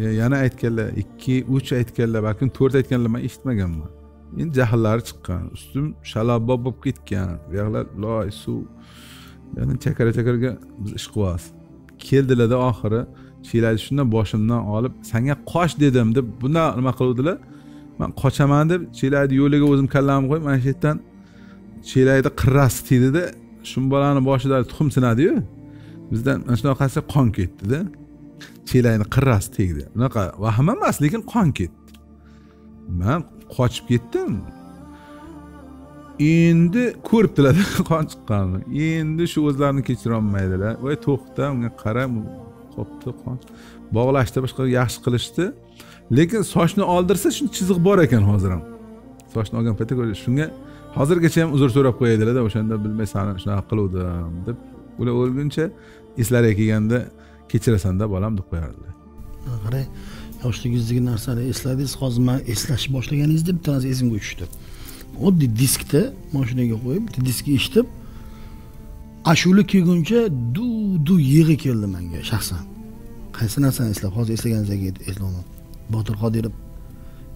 e, yana aytganlar ikki uch aytganlar balkim to'rt aytganlar man eshitmaganman endi jahllari chiqqan ustim shalobob bo'lib ketgan buyoqlar loy suv chakara chakarga biz ish qilyapmiz keldilarda oxiri shiyladi shunda boshimdan olib sanga qoch dedim deb bundan nima qiluvdilar man qochaman deb shiylayni yo'liga o'zim kallamni qo'yib mana shu yerdan shiylayni qirrasi tegdida shu bolani boshida tuxum sinadiyu bizdan mana shunaqa qon ketdida chelayni qirrasi tegdi unaqa vahima emas lekin qon ketdi man qochib ketdim endi ko'ribdilarda qon chiqqanini endi shu o'zlarini kechirolmaydilar voy to'xta unga qara qolibdi qon bog'lashdi boshqa yaxshi qilishdi lekin sochni oldirsa shuni chiziq bor ekan hozir ham sochni olgan paytda shunga hozirgacha ham uzr so'rab qo'yadilarda o'shanda bilmay sani shunaqa qiluvdim deb ular o'lguncha eslariga kelganda kechirasanda bolam deb qo'yardilar qarang yoshligingizdagi narsani esladingiz hozir man eslashni boshlaganingizda bitta narsa esimga tushdi oddiy diskda mashinaga qo'yib diskni eshitib ashula kelguncha du du yig'i keldi menga shaxsan qaysi narsani eslab hozir eslaganizdek eslayman botir qodirov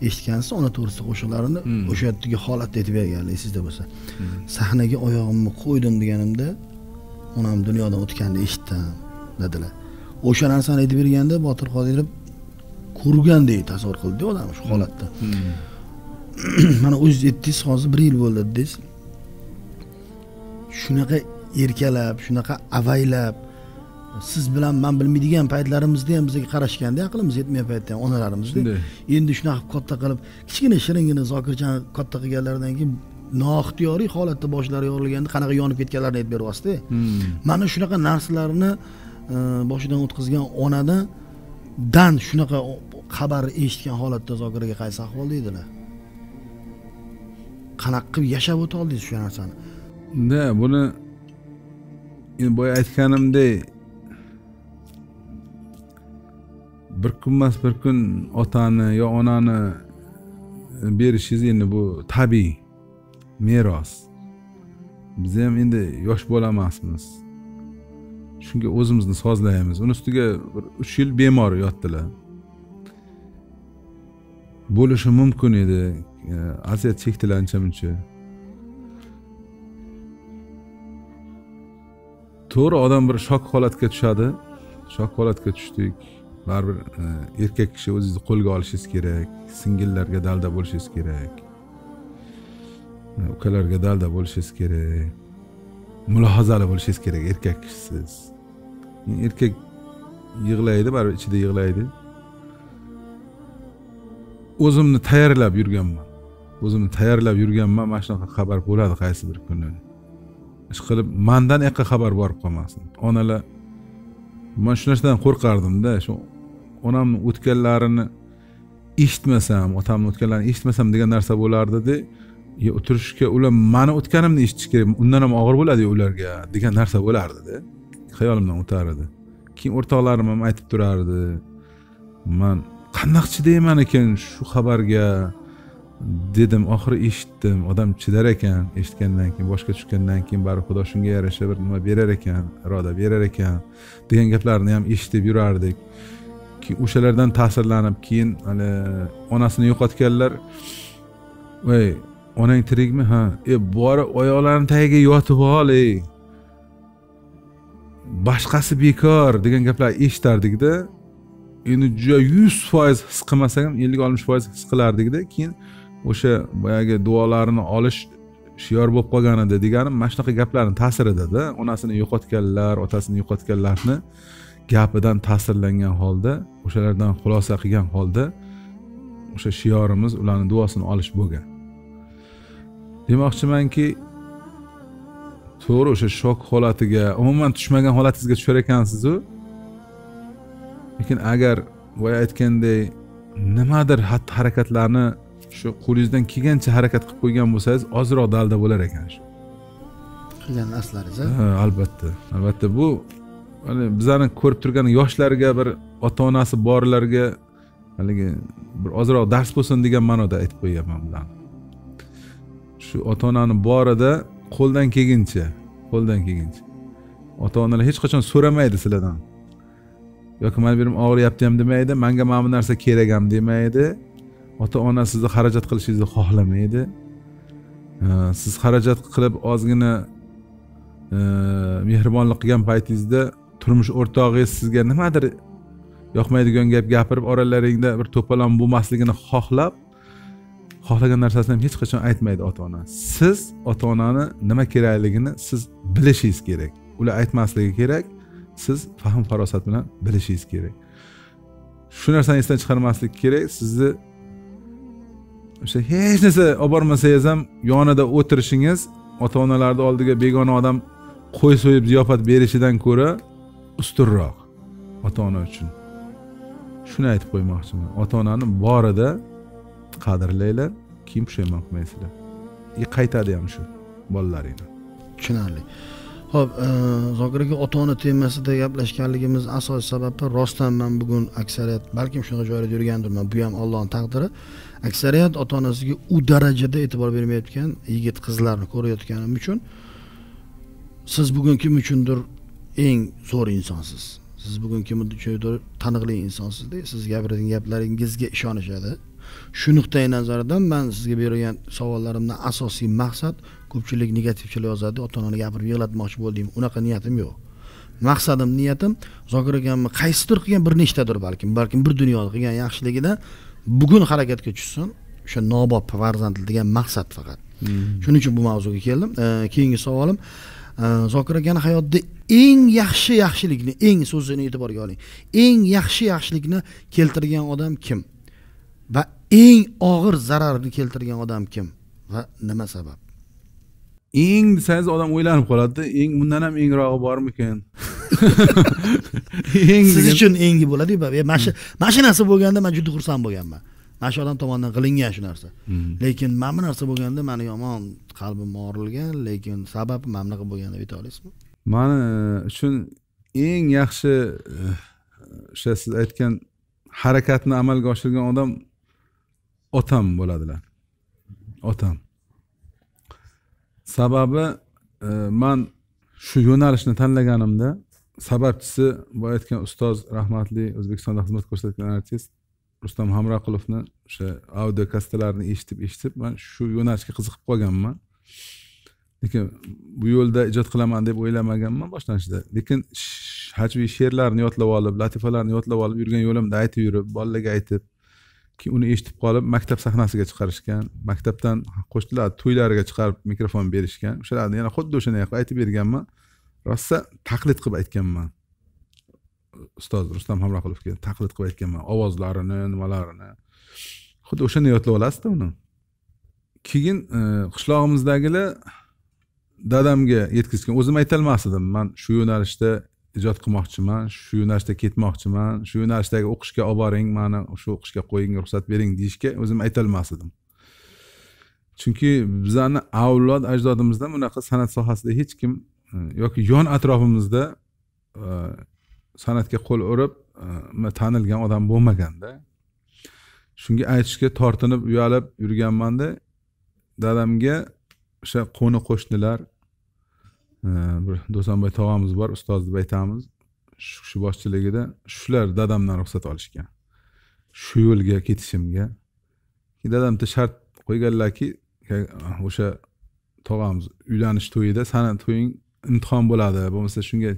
eshitgansiz ona to'g'risida qo'shiqlarini hmm. o'sha yerdagi holatni aytib berganlar esingizda bo'lsa hmm. sahnaga oyog'imni qo'ydim deganimda onam dunyodan o'tganini eshitdim dedilar o'sha narsani aytib berganda botir qodirov ko'rgandek tasavvur qildi odam shu holatda hmm. mana o'zingiz aytdingiz hozir bir yil bo'ldi dedingiz shunaqa erkalab shunaqa avaylab siz bilan man bilmaydigan paytlarimizda ham bizga qarashganda aqlimiz yetmagan paytda ham onalarimizda endi shunaqa katta qilib kichkina shiringina zokirjon katta qilganlaridan keyin noixtiyoriy holatda boshlari yorilganda qanaqa yonib ketganlarini aytib beryapsizda hmm. mana shunaqa narsalarni e, boshidan o'tkazgan onani dan shunaqa xabarni eshitgan holatda aka qaysi ahvolda edilar qanaqa qilib yashab o'ta oldingiz shu narsani да buni endi boya aytganimdek bir kun emas bir kun otani yo onani berishingiz endi bu tabiiy meros biz ham endi yosh bola emasmiz shunga o'zimizni sozlaymiz uni ustiga bir uch yil bemor yotdilar bo'lishi mumkin edi aziyat chekdilar ancha muncha to'g'ri odam bir shok holatga tushadi shok holatga tushdik baribir e, erkak kishi o'zingizni qo'lga olishingiz kerak singillarga dalda bo'lishingiz kerak e, ukalarga dalda bo'lishingiz kerak mulohazali bo'lishingiz kerak erkak kishisiz erkak yig'laydi baribir ichida yig'laydi o'zimni tayyorlab yurganman o'zimni tayyorlab yurganman mana shunaqa xabar bo'ladi qaysi bir kuni ishqilib mandan yoqqa xabar borib qolmasin onalar man shu narsadan qo'rqardimda shu onamni o'tganlarini eshitmasam otamni o'tganlarini eshitmasam degan narsa bo'lardida turishga ular mani o'tganimni eshitishi kerak undan ham og'ir bo'ladiyu ularga degan narsa bo'lardida xayolimdan o'tar edi keyin o'rtoqlarim ham aytib turardi man qandaq chidayman ekan shu xabarga dedim oxiri eshitdim odam chidar ekan eshitgandan keyin boshga tushgandan keyin baribir xudo shunga yarasha bir nima berar ekan iroda berar ekan degan gaplarni ham eshitib yurardik keyin o'shalardan ta'sirlanib keyin hali onasini yo'qotganlar voy onang tirikmi ha e borib oyoqlarini tagiga yotib ol ey boshqasi bekor degan gaplarni eshitardikda endi juda yuz foiz his qilmasak ham ellik oltmish foiz his qilardikda keyin o'sha boyagi duolarini olish shior bo'lib qolgan edi deganim mana shunaqa gaplarni ta'siridada onasini yo'qotganlar otasini yo'qotganlarni gapidan ta'sirlangan holda o'shalardan xulosa qilgan holda o'sha shiorimiz ularni duosini olish bo'lgan demoqchimanki to'g'ri o'sha shok holatiga umuman tushmagan holatingizga tushar ekansizu lekin agar boya aytganday nimadir xatti harakatlarni shu qo'lingizdan kelgancha harakat qilib qo'ygan bo'lsangiz ozroq dalda bo'lar ekan shu qilgan narsalaringiz ha albatta albatta bu hani bizani ko'rib turgan yoshlarga bir ota onasi borlarga haligi bir ozroq dars bo'lsin degan ma'noda aytib qo'yyapman bularni shu ota onani borida qo'ldan kelguncha qo'ldan kelguncha ota onalar hech qachon so'ramaydi sizlardan yoki mana bu yerim og'riyapti ham demaydi manga mana bu narsa kerak ham demaydi ota ona sizni xarajat qilishingizni xohlamaydi siz xarajat qilib ozgina e, mehribonlik qilgan paytingizda turmush o'rtog'ingiz sizga nimadir yoqmaydigan gap gapirib oralaringda bir to'polon bo'lmasligini xohlab xohlagan narsasini ham hech qachon aytmaydi ota ona siz ota onani nima kerakligini siz bilishingiz kerak ular aytmasligi kerak siz fahm farosat bilan bilishingiz kerak shu narsani esdan chiqarmaslik kerak sizni o'sha hech narsa olib bormasangiz ham yonida o'tirishingiz ota onalarni oldiga begona odam qo'y so'yib ziyofat berishidan ko'ra ustunroq ota ona uchun shuni aytib qo'ymoqchiman ota onani borida qadrlanglar keyin pushaymon qilmaysizlar и e, qaytadi ham shu bolalaringni tushunarli ho'p e, zokir aka ota ona temasida gaplashganligimiz asosiy sababi rostdan man bugun aksariyat balkim shunaqa joylarda yurgandirman bu ham ollohni taqdiri aksariyat ota onasiga u darajada e'tibor bermayotgan yigit qizlarni ko'rayotganim uchun siz bugun kim uchundir eng zo'r insonsiz siz bugun kim uchundir taniqli insonsiz deb siz gapirgan gaplaringizga ishonishadi shu nuqtai nazardan man sizga bergan savollarimdan asosiy maqsad ko'pchilik negativchilik yozadi ota onani gapirib yig'latmoqchi bo'ldim unaqa niyatim yo'q maqsadim niyatim zokir akamni qaysidir qilgan bir nechtadir balkim balkim bir dunyo qilgan yaxshiligidan bugun harakatga tushsin o'sha nobop farzand degan maqsad faqat hmm. shuning uchun bu mavzuga keldim keyingi savolim zokir akani hayotida eng yaxshi yaxshilikni eng so'zini e'tiborga oling eng yaxshi yaxshilikni keltirgan odam kim va eng og'ir zararni keltirgan odam kim va nima sabab eng desangiz odam o'ylanib qoladida eng undan ham engrog'i bormikan eng siz uchun engi bo'ladiku e, mana shu mana shu narsa bo'lganda man juda xursand bo'lganman mana shu odam tomonidan qilingan shu narsa hmm. lekin mana bu narsa bo'lganda mani yomon qalbim og'rilgan lekin sababi mana bunaqa bo'lganda ayta olasizmi mani e, uchun eng yaxshi e, o'sha siz aytgan harakatni amalga oshirgan odam otam bo'ladilar otam sababi e, man shu yo'nalishni tanlaganimda sababchisi boya aytgan ustoz rahmatli o'zbekistonda xizmat ko'rsatgan artist rustam hamroqulovni o'sha audio kastalarini eshitib eshitib man shu yo'nalishga qiziqib qolganman lekin bu yo'lda ijod qilaman deb o'ylamaganman boshlanishida lekin hajviy she'rlarni yodlab olib latifalarni yodlab olib yurgan yo'limda aytib yurib bolalarga aytib keyin uni eshitib qolib maktab sahnasiga chiqarishgan maktabdan qo'shnilar to'ylariga chiqarib mikrofon berishgan o'shalarni yana xuddi o'shanday qilib aytib berganman rosa taqlid qilib aytganman ustoz rustam hamroqulovga taqlid qilib aytganman ovozlarini nimalarini xuddi o'shanday yodlab olasizda uni keyin e, qishlog'imizdagilar dadamga yetkazgan o'zim aytolmas edim man shu yo'nalishda ijod qilmoqchiman shu yo'nalishda ketmoqchiman shu yo'nalishdagi o'qishga olib boring mani shu o'qishga qo'ying ruxsat bering deyishga o'zim aytolmas edim chunki bizani avlod ajdodimizdan bunaqa san'at sohasida hech kim e, yoki yon atrofimizda e, san'atga qo'l urib e, tanilgan odam bo'lmaganda shunga aytishga tortinib uyalib yurganmanda dadamga o'sha qo'ni qo'shnilar bir do'stonboy tog'amiz bor ustoz deb aytamiz shu boshchiligida shular dadamdan ruxsat olishgan shu yo'lga ketishimga dadam bitta shart qo'yganlarki o'sha tog'amiz uylanish to'yida sani to'ying imtihon bo'ladi bo'lmasa shunga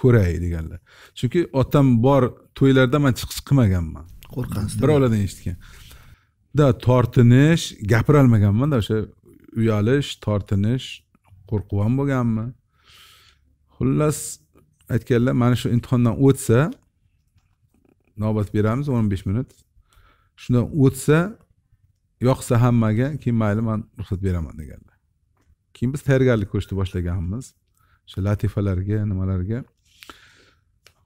ko'ray deganlar chunki otam bor to'ylarda man chiqish qilmaganman qo'rqasiz birovlardan eshitgan da tortinish gapirolmaganmanda o'sha uyalish tortinish qo'rquv ham bo'lganmi xullas aytganlar mana shu imtihondan o'tsa navbat beramiz o'n besh minut shundan o'tsa yoqsa hammaga keyin mayli man ruxsat beraman deganlar keyin biz tayyorgarlik ko'rishni boshlaganmiz o'sha latifalarga nimalarga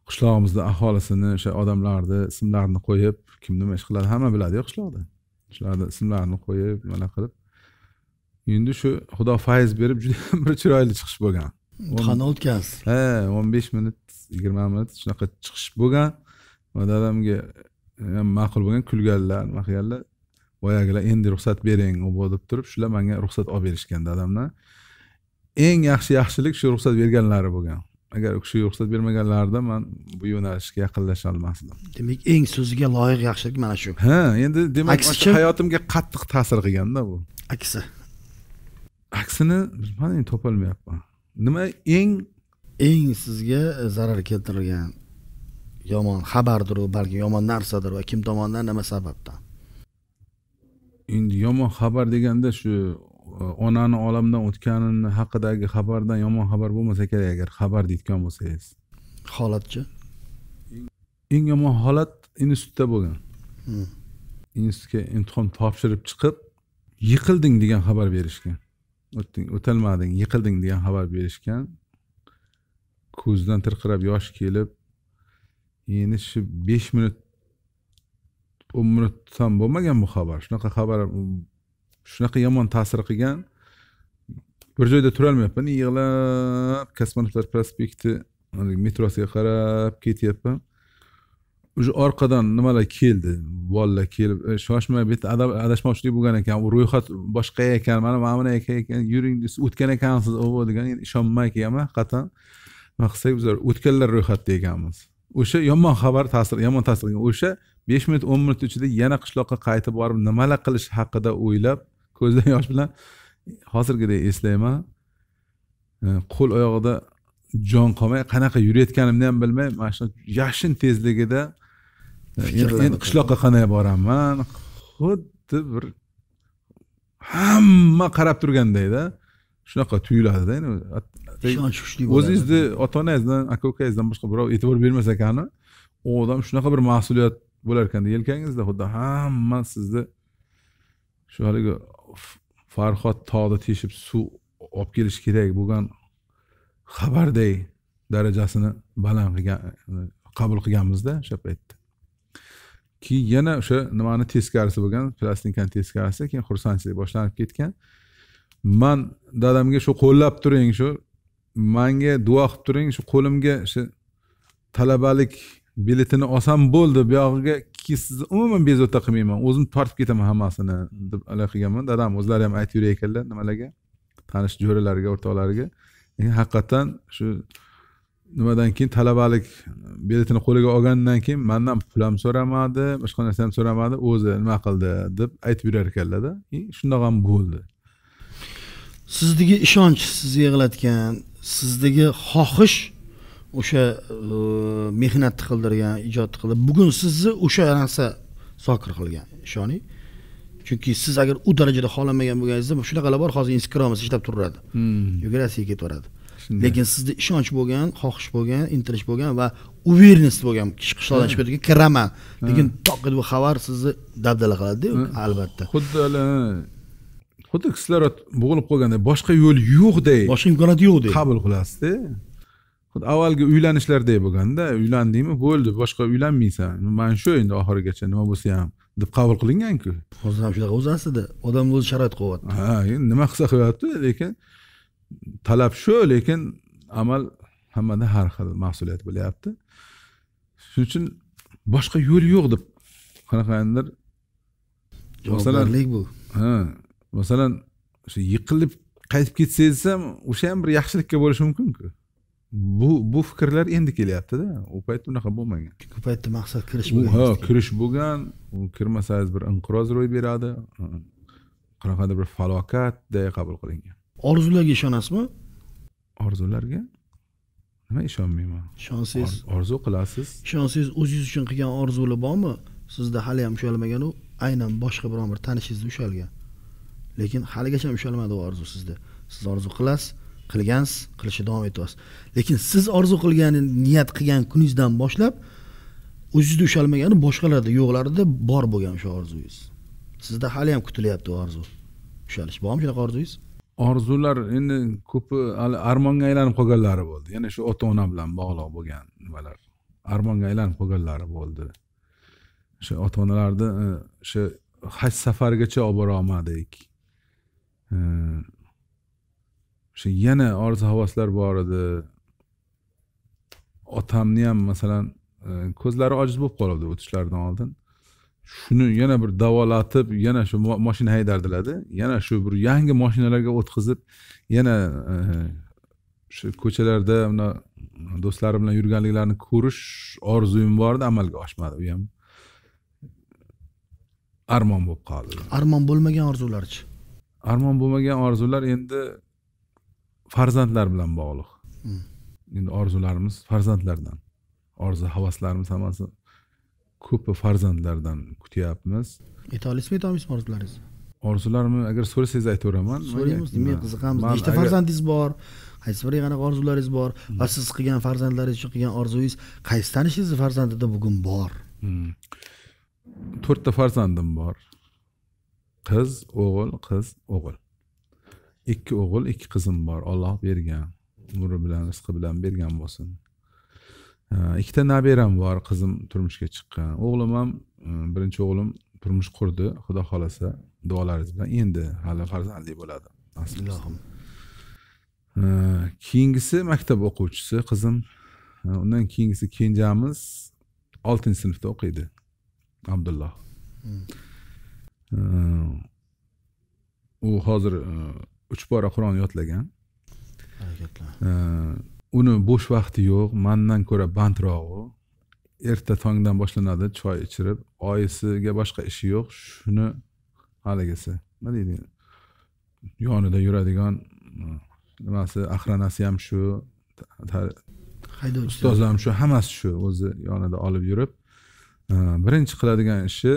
qishlog'imizni aholisini o'sha odamlarni ismlarini qo'yib kim nima ish qiladi hamma biladiyu qishloqda shularni ismlarini qo'yib nimalar qilib endi shu xudo fayz berib juda bir chiroyli chiqish bo'lgan imtihonni o'tkaz ha o'n besh minut yigirma minut shunaqa chiqish bo'lgan va dadamga ham e, ma'qul bo'lgan kulganlar nima qilganlar boyagilar endi ruxsat bering obo deb turib shular manga ruxsat olib berishgan dadamdan eng yaxshi yaxshilik shu ruxsat berganlari bo'lgan agar u kishi ruxsat bermaganlarida man bu yo'nalishga yaqinlasha olmasdim demak eng so'ziga loyiq yaxshilik mana shu ha endi demak aksicha hayotimga qattiq ta'sir qilganda bu aksi aksini bilmadim topolmayapman nima eng eng sizga e, zarar keltirgan yomon xabardir u balki yomon narsadir va kim tomonidan nima sababdan endi yomon xabar deganda shu e, onani olamdan o'tganini haqidagi xabardan yomon xabar bo'lmasa kerak agar xabar deyotgan bo'lsangiz holatchi eng yomon holat institutda bo'lgan hmm. institutga imtihon topshirib chiqib yiqilding degan xabar berishgan o'tding o'tolmading yiqilding degan xabar berishgan ko'zidan tirqirab yosh kelib endi shu besh minut o'n minut ham bo'lmagan bu xabar shunaqa xabar shunaqa yomon ta'sir qilgan bir joyda turolmayapman yig'lab kosmonavtlar prospekti metrosiga qarab ketyapman уже orqadan nimalar keldi bolalar kelib shoshmay bu yerda adashmovchilik bo'lgan ekan ro'yxat boshqa ekan mana mana bunaqa ekan yuring desa o'tgan ekansiz ovo degan ishonmay kelganman haqiqatdan nima qilsak bizlar o'tganlar ro'yxatida ekanmiz o'sha yomon xabar ta'sir yomon ta'sir qilgan o'sha besh minut o'n minut ichida yana qishloqqa qaytib borib nimalar qilish haqida o'ylab ko'zdan yosh bilan hozirgidek eslayman e, qo'l oyog'ida jon qolmay qanaqa yurayotganimni ham bilmay mana shu yashin tezligida endi qishloqqa qanday boraman xuddi bir hamma qarab turgandayda shunaqa tuyuladida ishonch kuchli o'zingizni ota onangizdan aka ukangizdan boshqa birov e'tibor bermas ekani u odam shunaqa bir mas'uliyat bo'lar ekanda yelkangizda xuddi hamma sizni shu haligi farhod tog'ni teshib suv olib kelish kerak bo'lgan xabarday darajasini baland qilgan qabul qilganmizda o'sha paytda keyin yana o'sha nimani teskarisi bo'lgan plastinkani teskarisi keyin xursandchilik boshlanib ketgan man dadamga shu qo'llab turing shu manga duo qilib turing shu qo'limga shu talabalik biletini olsam bo'ldi buyog'iga sizni umuman bezovta qilmayman o'zim tortib ketaman hammasini deb anaqa qilganman dadam o'zlari ham aytib yurar ekanlar nimalarga tanish jo'ralariga o'rtoqlariga lekin haqiqatdan shu nimadan keyin talabalik biletini qo'liga olgandan keyin mandan pul ham so'ramadi boshqa narsa ham so'ramadi o'zi nima qildi deb aytib yurar ekanlarda shundoq ham bo'ldi sizdagi ishonch sizni yig'latgan sizdagi xohish o'sha e, mehnatni qildirgan ijodni qildi bugun sizni o'sha narsa sokir qilgan ishoning chunki siz agar u darajada xohlamagan bo'lganingizda shunaqalar bor hozir instagramda ishlab turadi hmm. yugurasiz ketib ketaveradi shunday lekin sizda ishonch bo'lgan xohish bo'lgan intilish bo'lgan va уверенность bo'lgan kishi qishloqdan chiqib ketgan kiraman lekin toqqa bu xabar sizni dabdala qiladida albatta xuddi xuddi kislorod bo'g'ilib qolganda boshqa yo'l yo'qday boshqa imkoniyat yo'qday qabul qilasizda xuddi avvalgi uylanishlardek bo'lganda uylandingmi bo'ldi boshqa uylanmaysan mana shu endi oxirigacha nima bo'lsa ham deb qabul qilinganku hozir ham shunaqa o'zi aslida odamni o'zi sharoit qilyapti ha endi nima qilsa qilyapti lekin talab shu lekin amal hammada har xil mas'uliyat bo'lyapti shuning uchun boshqa yo'l yo'q deb qanaqadir javobgarlik bu ha masalan shu yiqilib qaytib ketsangiz ham o'sha ham bir yaxshilikka bo'lishi mumkinku bu bu fikrlar endi kelyaptida u payt unaqa bo'lmagan u paytda maqsad kirish bo'lgan ha kirish bo'lgan u kirmasangiz bir inqiroz ro'y beradi qanaqadir bir falokatday qabul qilingan orzularga ishonasizmi orzularga nima ishonmayman ishonsangiz orzu qilasiz ishonsangiz o'zingiz uchun qilgan orzular bormi sizda hali ham ushalmaganu aynan boshqa biron bir tanishingizda ushalgan lekin haligacha ham ushalmadi u orzu sizda siz orzu qilasiz qilgansiz qilishni davom etyapsiz lekin siz orzu qilgan niyat qilgan kuningizdan boshlab o'zingizda ushalmagani boshqalarda yo'qlarida bor bo'lgan o'sha orzuingiz sizda hali ham kutilyapti u orzu ushalish bormi shunaqa orzuingiz orzular endi ko'pi hali armonga aylanib qolganlari bo'ldi yana shu ota ona bilan bog'liq bo'lgan nimalar armonga aylanib qolganlari bo'ldi o'sha ota onalarni e, o'sha haj safargacha olib bora olmadik e, o'sha yana orzu havaslar bor edi otamni ham masalan e, ko'zlari ojiz bo'lib qoluvdi o'tishlaridan oldin shuni yana bir davolatib yana shu moshina haydardilarda yana shu bir yangi moshinalarga o'tkazib yana e, shu ko'chalarda mana do'stlarim bilan yurganliklarini ko'rish orzuyim bor edi amalga oshmadi u ham armon bo'lib qoldi armon bo'lmagan orzularchi armon bo'lmagan orzular endi farzandlar bilan bog'liq hmm. endi orzularimiz farzandlardan orzu havaslarimiz hammasi ko'p farzandlardan kutyapmiz ayta olasizmi olmaysizmi orzularingizni orzularimni agar so'rasangiz aytaveraman so'raymiz demak qiziqamiz nechta farzandingiz bor qaysi biriga qanaqa orzularingiz bor va siz qilgan farzandlaringiz uchun qilgan orzuingiz qaysi tanishingizni farzandida bugun bor hmm. to'rtta farzandim bor qiz o'g'il qiz o'g'il ikki o'g'il ikki qizim bor olloh bergan umri bilan rizqi bilan bergan bo'lsin ikkita nabiram bor qizim turmushga chiqqan o'g'lim ham e, birinchi o'g'lim turmush qurdi xudo xohlasa duolaringiz bilan endi hali farzandli bo'ladi ilohim keyingisi maktab o'quvchisi qizim undan keyingisi kenjamiz oltinchi sinfda o'qiydi abdulloh hmm. u hozir e, uch bora qur'on yodlagan uni bo'sh vaqti yo'q mandan ko'ra u erta tongdan boshlanadi choy ichirib oyisiga boshqa ishi yo'q shuni haligisi nima deydi yonida yuradigan nimasi ahranasi ham shu haydovchi ustozi ham shu hammasi shu o'zi yonida olib yurib birinchi qiladigan ishi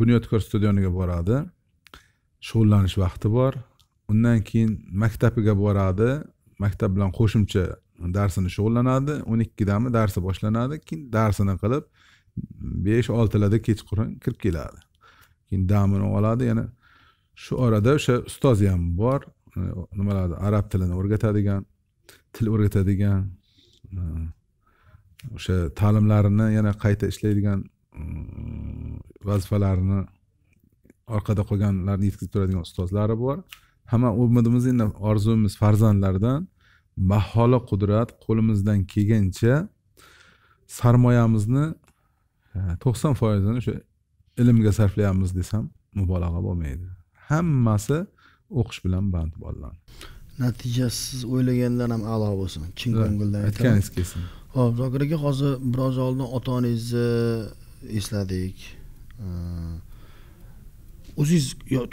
bunyodkor stadioniga boradi shug'ullanish vaqti bor undan keyin maktabiga boradi maktab bilan qo'shimcha darsini shug'ullanadi o'n ikkidami darsi boshlanadi keyin darsini qilib besh oltilarda kechqurun kirib keladi keyin damini oladi yana shu orada o'sha ustozi ham bor e, nimalarni arab tilini o'rgatadigan til o'rgatadigan e, o'sha ta'limlarini yana qayta ishlaydigan e, vazifalarini orqada qolganlarni yetkazib turadigan ustozlari bor hamma umidimiz endi orzumiz farzandlardan baholi qudrat qo'limizdan kelgancha sarmoyamizni to'qson foizini o'sha ilmga sarflayapmiz desam mubolag'a bo'lmaydi hammasi o'qish bilan band bo'ladi natijasi siz o'ylagandan ham a'lo bo'lsin chin ko'ngildan aytganingiz kelsin ho'p zokir aka hozir biroz oldin ota onangizni esladik o'zingiz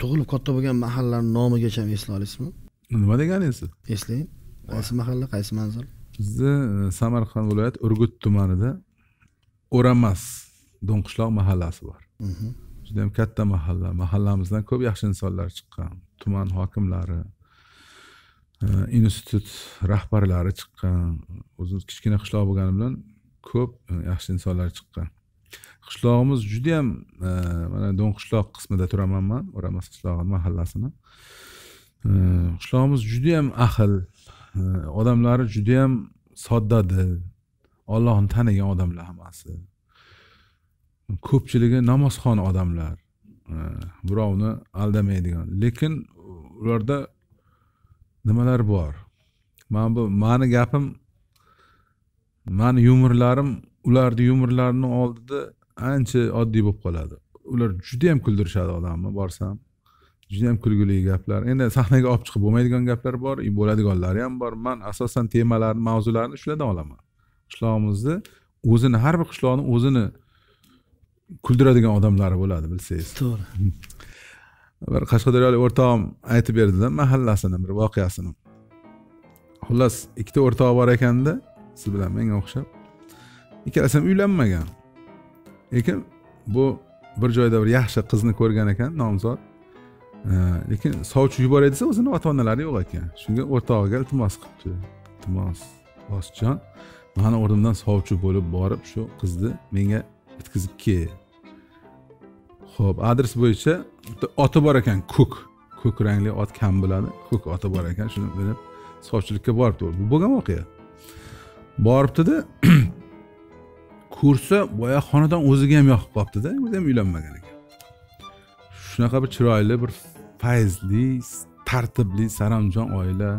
tug'ilib katta bo'lgan mahallani nomigacha eslay olasizmi nima deganingiz eslang qaysi mahalla qaysi manzil bizni e, samarqand viloyati urgut tumanida o'ramas do'ngqishloq mahallasi bor mhm. judayam katta mahalla mahallamizdan ko'p yaxshi insonlar chiqqan tuman hokimlari e, institut rahbarlari chiqqan o'zimiz kichkina qishloq bo'lgani bilan ko'p e, yaxshi insonlar chiqqan qishlog'imiz judayam mana do'ngqishloq qismida turaman man o'ramas qishlog'i mahallasini qishlog'imiz judayam ahil odamlari judayam soddadi ollohni tanigan odamlar hammasi ko'pchiligi namozxon odamlar birovni aldamaydigan lekin ularda nimalar bor mana bu mani gapim mani yumurlarim ularni yumorlarini oldida ancha oddiy bo'lib qoladi ular judayam kuldirishadi odamni borsam judayam kulgili gaplar endi sahnaga olib chiqib bo'lmaydigan gaplar bor e, bo'ladiganlari ham bor man asosan temalarni mavzularni shulardan olaman qishlog'imizni o'zini har bir qishloqni o'zini kuldiradigan odamlari bo'ladi bilsangiz to'g'ri bir qashqadaryolik o'rtog'im aytib berdida mahallasini bir voqeasini xullas ikkita o'rtog'i bor ekanda siz bilan menga o'xshab ikkalasi ham uylanmagan lekin bu bir joyda bir yaxshi qizni ko'rgan ekan nomzod lekin sovchi yuboray desa o'zini ota onalari yo'q ekan shunga o'rtog'iga iltimos qilibdi iltimos boshjon mani o'rnimdan sovchi bo'lib borib shu qizni menga bitkazib kel ho'p adres bo'yicha bitta oti bor ekan ko'k ko'k rangli ot kam bo'ladi ko'k oti bor ekan shuni minib sovchilikka boribdi bu bo'lgan voqea boribdida ko'rsa boya xonadon o'ziga ham yoqib qolibdida o'zi ham uylanmagan ekan shunaqa bir chiroyli bir fayzli tartibli saramjon oila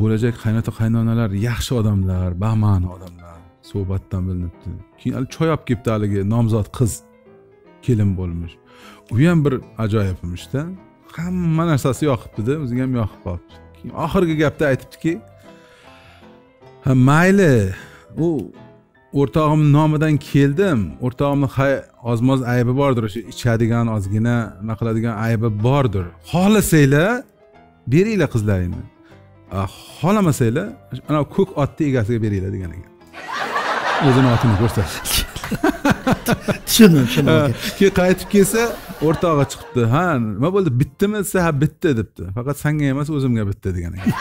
bo'lajak qaynota qaynonalar yaxshi odamlar bama'ni odamlar suhbatdan bilinibdi keyin hali choy olib kelibdi haligi nomzod qiz kelin bo'lmish u ham bir ajoyib emishda hamma narsasi yoqibdida o'ziga ham yoqib qolibdi keyin oxirgi gapda aytibdiki ha mayli u o'rtog'imni nomidan keldim o'rtog'imni hay oz moz aybi bordir o'sha ichadigan ozgina nima qiladigan aybi bordir xohlasanglar beringlar qizlaringni xohlamasanglar anavi ko'k otni egasiga beringlar degan ekan o'zini otini ko'rsatib tushundim tushundim keyin qaytib kelsa o'rtog'i chiqibdi ha nima bo'ldi bitdimi desa ha bitdi debdi faqat sanga emas o'zimga bitdi degan ekan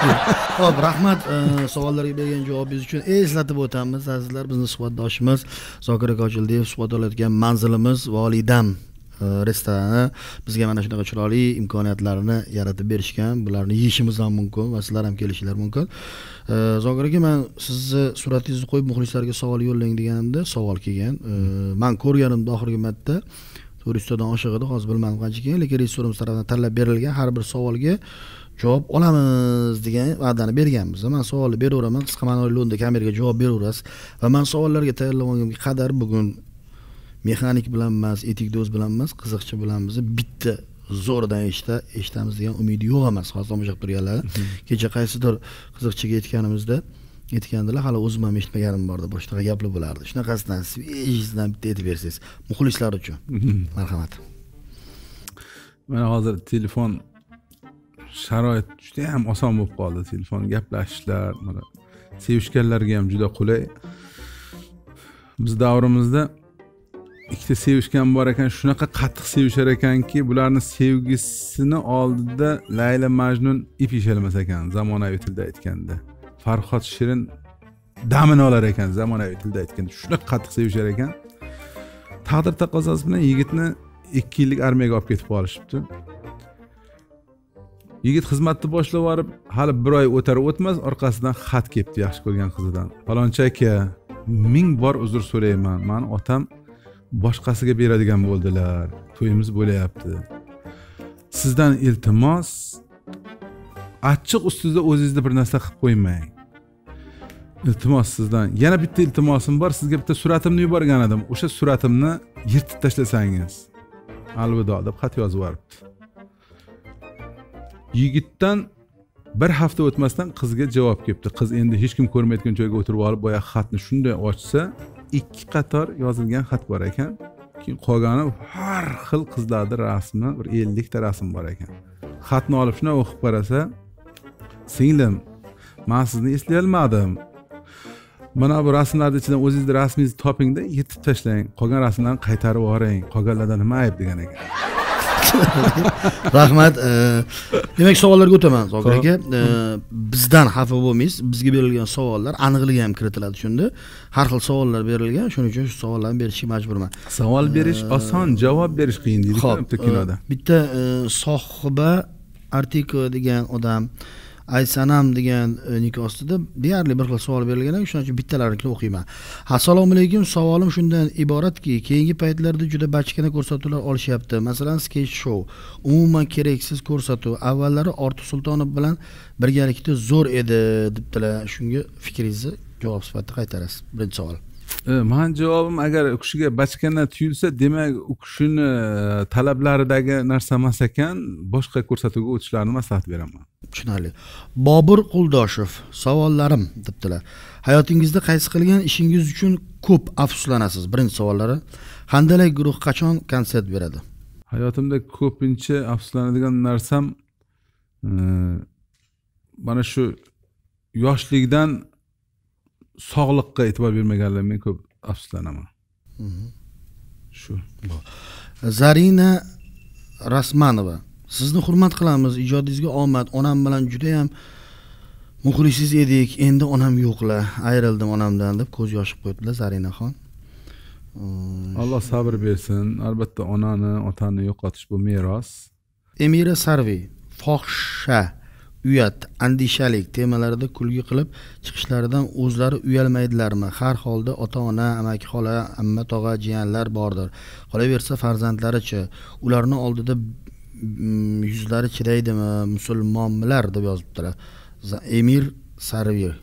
ho'p rahmat e, savollarga bergan javobingiz uchun eslatib o'tamiz azizlar bizni suhbatdoshimiz zokir aka ochildiyev suhbat olayotgan manzilimiz volidam e, restorani bizga mana shunaqa chiroyli imkoniyatlarni yaratib berishgan bularni yeyishimiz ham mumkin va sizlar ham kelishinglar mumkin zokir aka man sizni suratingizni qo'yib muxlislarga savol yo'llang deganimda savol kelgan man ko'rganimda oxirgi marta to'rt yuztadan oshiq edi hozir bilmadim qancha kelgan lekin rejissyorimiz tarafidan tanlab berilgan har bir savolga javob olamiz degan va'dani berganmiz man savolni beraveraman qisqa ma'noli lo'nda kameraga javob beraverasiz va man savollarga tayyorlab qadar bugun mexanik bilan emas etik do'st bilan emas qiziqchi bilan bizni bitta zo'ridan eshita eshitamiz degan umid yo'q emas hozir tomosha qilib turganlar mhm. kecha qaysidir qiziqchiga aytganimizda aytgandilar hali o'zim ham eshitmaganim bor deb boshqa gaplar bo'lardi shunaqasidan svejisidan bitta aytib bersangiz muxlislar uchun mhm. marhamat mana hozir telefon sharoit judayam oson bo'lib qoldi telefon gaplashishlar mana sevishganlarga ham juda qulay biz davrimizda ikkita sevishgan bor ekan shunaqa qattiq sevishar ekanki bularni sevgisini oldida layla majnun ip yecholmas ekan zamonaviy tilda aytganda farhod shirin damini olar ekan zamonaviy tilda aytganda shunaqa qattiq sevishar ekan taqdir taqozosi bilan yigitni ikki yillik armiyaga olib ketib qolishibdi yigit xizmatni boshlab yuborib hali bir oy o'tar o'tmas orqasidan xat kelibdi yaxshi ko'rgan qizidan falonchi aka ming bor uzr so'rayman mani otam boshqasiga beradigan bo'ldilar to'yimiz bo'lyapti sizdan iltimos achchiq ustida o'zingizni bir narsa qilib qo'ymang iltimos sizdan yana bitta iltimosim bor sizga bitta suratimni yuborgan edim o'sha suratimni yirtib tashlasangiz alvido deb xat yozib yuboribdi yigitdan bir hafta o'tmasdan qizga javob kelibdi qiz endi hech kim ko'rmayotgan joyga o'tirib olib boyagi xatni shunday ochsa ikki qator yozilgan xat bor ekan keyin qolgani har xil qizlarni rasmi bir ellikta rasm bor ekan xatni olib shunday o'qib qarasa singlim man sizni eslay olmadim mana bu rasmlarni ichidan o'zingizni rasmingizni topingda yirtib tashlang qolgan rasmlarni qaytarib yuboring qolganlarda nima ayb degan ekan rahmat e, demak savollarga o'taman zokir aka e, bizdan xafa bo'lmaysiz bizga berilgan savollar aniqligi ham kiritiladi shunda har xil savollar berilgan shuning uchun shu savollarni berishga majburman savol e, berish oson javob berish qiyin deydi bitta kinoda bitta sohiba artiko degan odam aysanam degan e, nikoh ostida deyarli bir xil savol berilgan shuning uchun bittalarini o'qiyman assalomu alaykum savolim shundan iboratki keyingi paytlarda juda bachkana ko'rsatuvlar olishyapti masalan sketch shou umuman keraksiz ko'rsatuv avvallari ortiq sultonov bilan birgalikda zo'r edi debdilar shunga fikringizni javob sifatida qaytarasiz birinchi savol E, mani javobim agar u kishiga bachkana tuyulsa demak u kishini e, talablaridagi narsa emas ekan boshqa ko'rsatuvga o'tishlarini maslahat beraman tushunarli bobur quldoshev savollarim debdilar hayotingizda qaysi qilgan ishingiz uchun ko'p afsuslanasiz birinchi savollari handalak guruh qachon konsert beradi hayotimda ko'pincha afsuslanadigan narsam e, mana shu yoshlikdan sog'liqqa e'tibor bermaganligimga ko'p afsuslanaman mhm. shu zarina rasmanova sizni hurmat qilamiz ijodingizga omad onam bilan judayam muxlisiz edik endi onam yo'qlar ayrildim onamdan deb ko'z qilib qo'ydilar zarinaxon alloh sabr bersin albatta onani otani yo'qotish bu meros emira sarvi fohisha uyat andishalik temalarda kulgi qilib chiqishlaridan o'zlari uyalmaydilarmi har holda ota ona amaki xola amma tog'a jiyanlar bordir qolaversa farzandlarichi ularni oldida mm, yuzlari chidaydimi musulmonmilar deb yozibdilar emir sarvir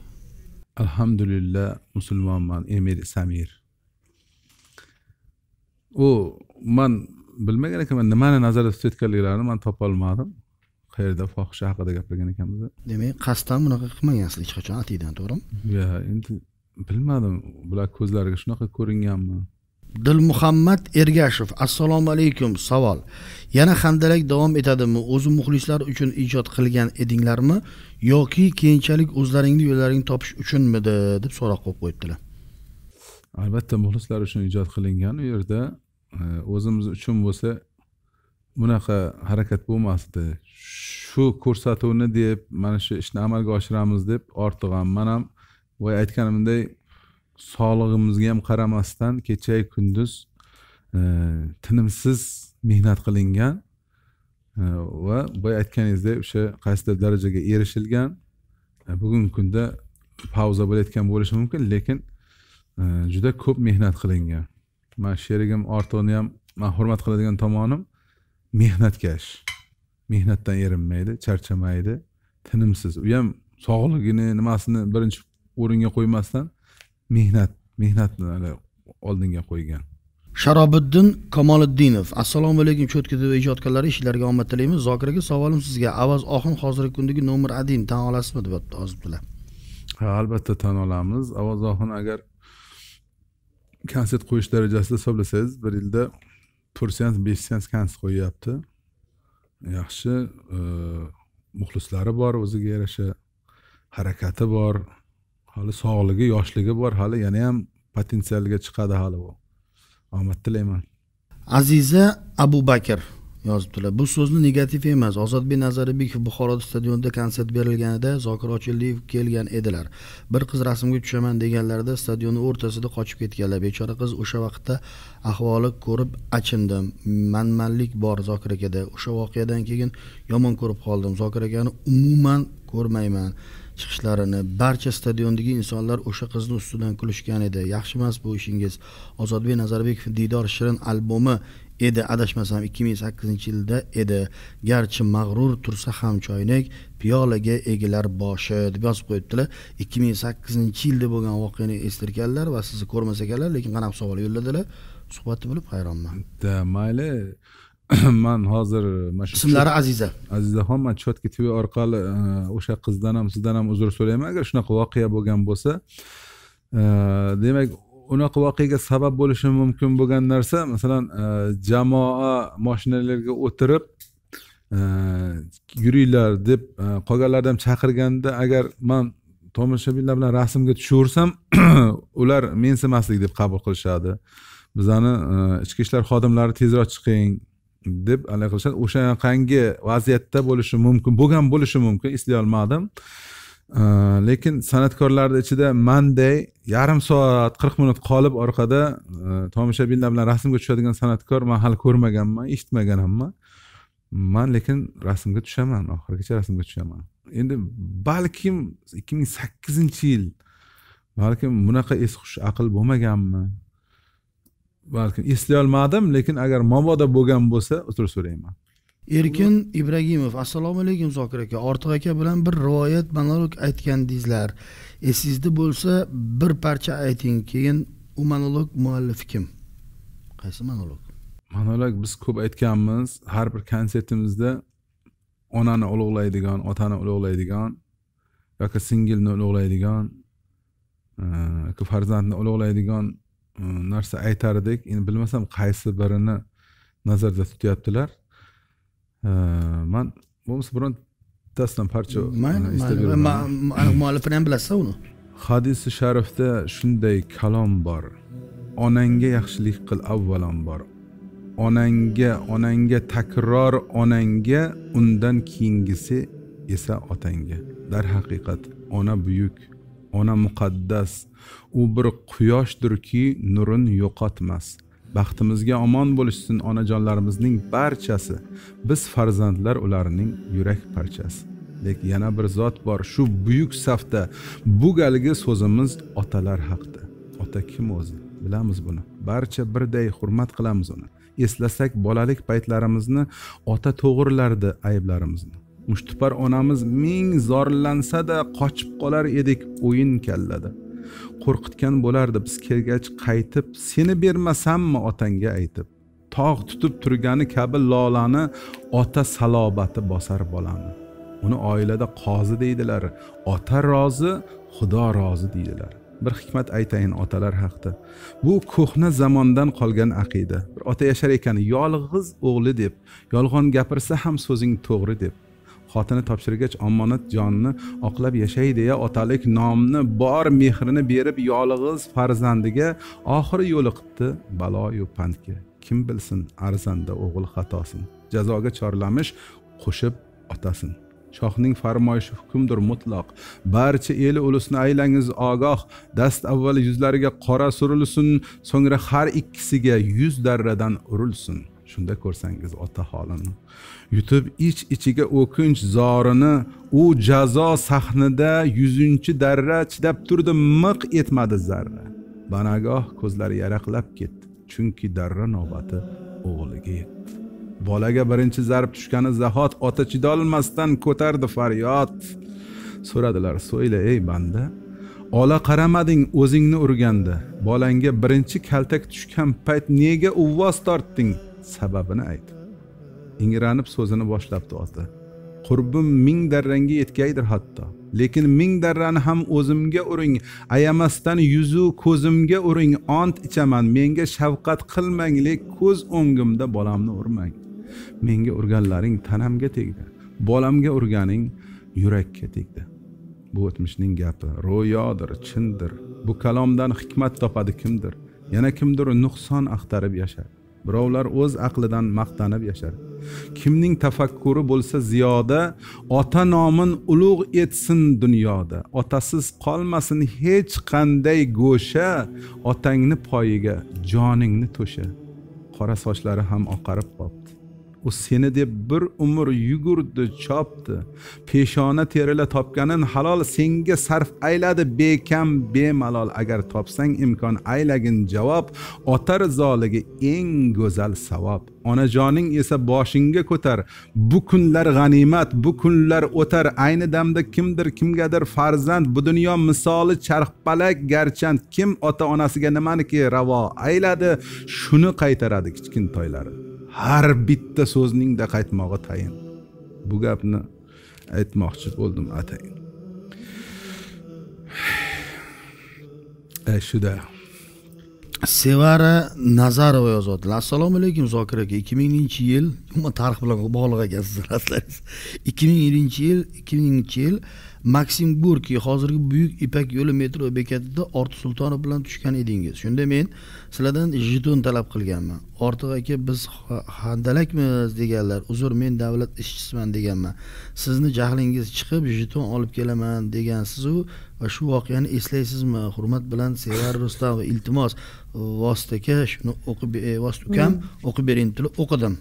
alhamdulillah musulmonman emir samir u man bilmagan ekanman nimani nazarda tutayotganliklarini man topolmadim qayerda fohisha haqida gapirgan ekanmiz demak qasddan bunaqa qilmagansiz hech qachon atiydan to'g'rimi yo'q endi bilmadim bular ko'zlariga shunaqa ko'ringanmi dilmuhammad ergashev assalomu alaykum savol yana handalak davom etadimi o'zi muxlislar uchun ijod qilgan edinglarmi yoki keyinchalik o'zlaringni yo'llaringni topish uchunmidi deb so'roq qo'yib qo'yibdilar albatta muxlislar uchun ijod qilingan u yerda e, o'zimiz uchun bo'lsa bunaqa harakat bo'lmasdi shu ko'rsatuvni deb mana shu ishni amalga oshiramiz deb ortiq ham man ham voy aytganimday sog'lig'imizga ham qaramasdan kechayu kunduz e, tinimsiz mehnat qilingan e, va boya aytganingizdek o'sha qaysidir darajaga erishilgan e, bugungi kunda pauza bo'layotgan bo'lishi mumkin lekin e, juda ko'p mehnat qilingan man sherigim ortiqni ham man hurmat qiladigan tomonim mehnatkash mehnatdan erinmaydi charchamaydi tinimsiz u ham sog'ligini nimasini birinchi o'ringa qo'ymasdan mehnat mehnatni oldinga qo'ygan sharobiddin kamoliddinov assalomu alaykum cho'tka tv ijodkorlari ishlariga omad tilaymiz zokir aka savolim sizga avaz oxun hozirgi kundagi nomer один tan olasizmi deyapti ozibdilar ha albatta tan olamiz avaz oxun agar konsert qo'yish darajasida hisoblasangiz bir yilda to'rt seans besh seans konsert qo'yyapti yaxshi e, muxlislari bor o'ziga yarasha harakati bor hali sog'ligi yoshligi bor hali yana ham potensialga chiqadi hali u omad tilayman aziza abu bakr yozibdilar bu so'zni negativ emas ozodbek nazarbekov buxoroda stadionda konsert berilganida zokir ochildiyev kelgan edilar bir qiz rasmga tushaman deganlarida stadionni o'rtasida qochib ketganlar bechora qiz o'sha vaqtda ahvoli ko'rib achindim manmanlik bor zokir akada o'sha voqeadan keyin yomon ko'rib qoldim zokir akani umuman ko'rmayman chiqishlarini barcha stadiondagi insonlar o'sha qizni ustidan kulishgan edi yaxshi emas bu ishingiz ozodbek nazarbekov diydor shirin albomi edi adashmasam ikki ming sakkizinchi yilda edi garchi mag'rur tursa ham choynak piyolaga egilar boshi deb yozib qo'yibdilar ikki ming sakkizinchi yilda bo'lgan voqeani eslarkanlar va sizni ko'rmas ekanlar lekin qanaqa savol yo'lladilar suhbatni bilib hayronman bitta mayli man hozir mana shu ismlari aziza azizaxon man chotka tv orqali e, o'sha qizdan ham sizdan ham uzr so'rayman agar shunaqa voqea bo'lgan bo'lsa e, demak unaqa voqeaga sabab bo'lishi mumkin bo'lgan narsa masalan e, jamoa mashinalarga o'tirib e, yuringlar deb e, qolganlarni ham chaqirganda agar man tomoshabinlar bilan rasmga tushaversam ular mensimaslik deb qabul qilishadi bizani ichki ishlar xodimlari tezroq chiqing deb anaqa qilishadi o'shanaqangi vaziyatda bo'lishi mumkin bo'lgan bo'lishi mumkin eslay olmadim Э, lekin san'atkorlarni ichida manday yarim soat qirq minut qolib orqada e, tomoshabinlar bilan rasmga tushadigan san'atkor man hali ko'rmaganman eshitmagan hamman man lekin rasmga tushaman oxirigacha rasmga tushaman endi balkim ikki ming sakkizinchi yil balkim bunaqa es hush aql bo'lmaganmi balkim eslay olmadim lekin agar mabodo bo'lgan bo'lsa uzr so'rayman erkin ibragimov assalomu alaykum zokir aka ortiq aka bilan bir rivoyat monolog aytgandingizlar esingizda bo'lsa bir parcha ayting keyin u monolog muallifi kim qaysi monolog monolog biz ko'p aytganmiz har bir konsertimizda onani ulug'laydigan otani ulug'laydigan yoki singilni ulug'laydigan e, yoki farzandni ulug'laydigan e, narsa aytar edik endi bilmasam qaysi birini nazarda tutyaptilar man bo'lmasa biron bittasidan parcha mayli muallifini ham bilasiz uni hadisi sharifda shunday kalom bor onangga yaxshilik qil avvalambor onangga onangga takror onangga undan keyingisi esa otangga darhaqiqat ona buyuk ona muqaddas u bir quyoshdirki nurin yo'qotmas baxtimizga omon bo'lishsin onajonlarimizning barchasi biz farzandlar ularning yurak parchasi lekin yana bir zot bor shu buyuk safda bu galgi so'zimiz otalar haqida ota kim o'zi bilamiz buni barcha birday hurmat qilamiz uni eslasak bolalik paytlarimizni ota to'g'irlardi ayblarimizni mushtipar onamiz ming zorlansada qochib qolar edik o'yin kallada qo'rqitgan bo'lardi biz kelgach qaytib seni bermasammi otangga aytib tog' tutib turgani kabi lolani ota salobati bosar bolani uni oilada qozi deydilar ota rozi xudo rozi deydilar bir hikmat aytayin otalar haqida bu ko'hna zamondan qolgan aqida bir ota yashar ekan yolg'iz o'g'li deb yolg'on gapirsa ham so'zing to'g'ri deb xotini topshirgach omonat jonini oqlab yashay deya otalik nomni bor mehrini berib yolg'iz farzandiga oxiri yo'liqibdi baloyu pandga kim bilsin arzanda o'g'il xatosin jazoga chorlamish qo'shib otasin shohning farmoyishi hukmdir mutloq barcha eli ulusni aylangiz ogoh dast avval yuzlariga qora surilsin so'ngra har ikkisiga yuz darradan urilsin shunda ko'rsangiz ota holini yutib ich iç ichiga o'kinch zorini u jazo sahnida yuzinchi darra chidab turdi miq etmadi zarra banagoh ko'zlari yaraqlab ketdi chunki darra navbati o'g'liga yetdi bolaga birinchi zarb tushgani zahot ota chidolmasdan ko'tardi faryod so'radilar so'yla ey banda ola qaramading o'zingni urganda bolangga birinchi kaltak tushgan payt nega uvvos tortding sababini ayt ingranib so'zini boshlabdi ota qurbim ming darranga yetgaydir hatto lekin ming darrani ham o'zimga uring ayamasdan yuzu ko'zimga uring ont ichaman menga shafqat qilmang lek ko'z o'ngimda bolamni urmang menga urganlaring tanamga tegdi bolamga urganing yurakka tegdi bu o'tmishning gapi ro'yodir chindir bu kalomdan hikmat topadi kimdir yana kimdir nuqson axtarib yashadi birovlar o'z aqlidan maqtanib yashar kimning tafakkuri bo'lsa ziyoda ota nomin ulug' etsin dunyoda otasiz qolmasin hech qanday go'sha otangni poyiga joningni to'sha qora sochlari ham oqarib qolibdi u seni deb bir umr yugurdi chopdi peshona terila topganin halol senga sarf ayladi bekam bemalol agar topsang imkon aylagin javob otar rizoligi eng go'zal savob onajoning esa boshingga ko'tar bu kunlar g'animat bu kunlar o'tar ayni damda kimdir kimgadir farzand bu dunyo misoli charxpalak garchand kim ota onasiga nimaniki ravo ayladi shuni qaytaradi kichkintoylari har bitta so'zningda qaytmog'i tayin bu gapni aytmoqchi bo'ldim atayin shuda sevara nazarova yozyaptilar assalomu alaykum zokir aka ikki minginchi yil umuman tarix bilan bog'liq ekansiz asllaringiz ikki ming yillinchi yil ikki minginchi yil maksim gurki hozirgi buyuk ipak yo'li metro bekatida ortiq sultonov bilan tushgan edingiz shunda men sizlardan jeton talab qilganman ortiq aka biz handalakmiz deganlar uzr men davlat ishchisiman deganman sizni jahlingiz chiqib jeton olib kelaman degansizu va shu voqeani eslaysizmi hurmat bilan sevar rustamov iltimos vosit shuni o'qib e, vosit ukam mm. o'qib bering deb o'qidim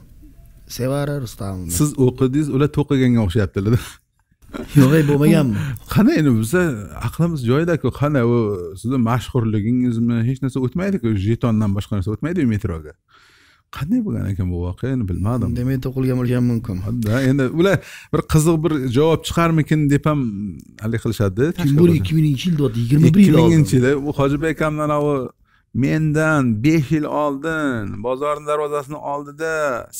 sevara rustamov siz o'qidingiz ular to'qiganga o'xshayaptilar yo'q ey bo'lmaganmi qanday endi biza aqlimiz joyidaku qanday u sizni mashhurligingizmi hech narsa o'tmaydiku jetondan boshqa narsa o'tmaydiyu metroga qanday bo'lgan ekan bu voqea endi bilmadim demak to'qilgan bo'lgan mumkin endi ular bir qiziq bir javob chiqarmikin deb ham haligi qilishadida kim более ikki mingnchi yil deyapti yigirma bir yil ikki mingnchi yil u hojibek akamni anavi mendan besh yil oldin bozorni darvozasini oldida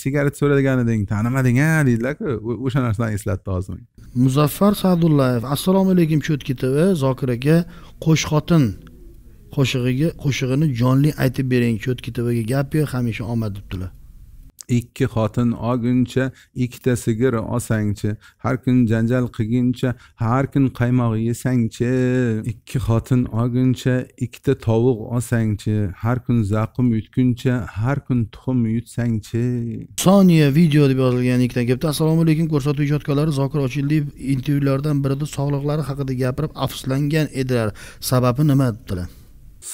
sigaret so'ragan eding tanimading a deydilarku o'sha narsani eslatdi hozir menga muzaffar sadullayev assalomu alaykum shu tv zokir aka qo'sh xotin qo'shig'iga qo'shig'ini jonli aytib bering gap yo'q hamisha omad debdilar ikki xotin olguncha ikkita sigir olsangchi har kun janjal qilguncha har kun qaymoq yesangchi ikki xotin olguncha ikkita tovuq olsangchi har kun zaqum yutguncha har kun tuxum yutsangchi soniya video deb yozilgan ikkita gapda assalomu alaykum ko'rsatuv ijodkorlari zokir ochildiyev intervyulardan birida sog'liqlari haqida gapirib afsuslangan edilar sababi nima debdilar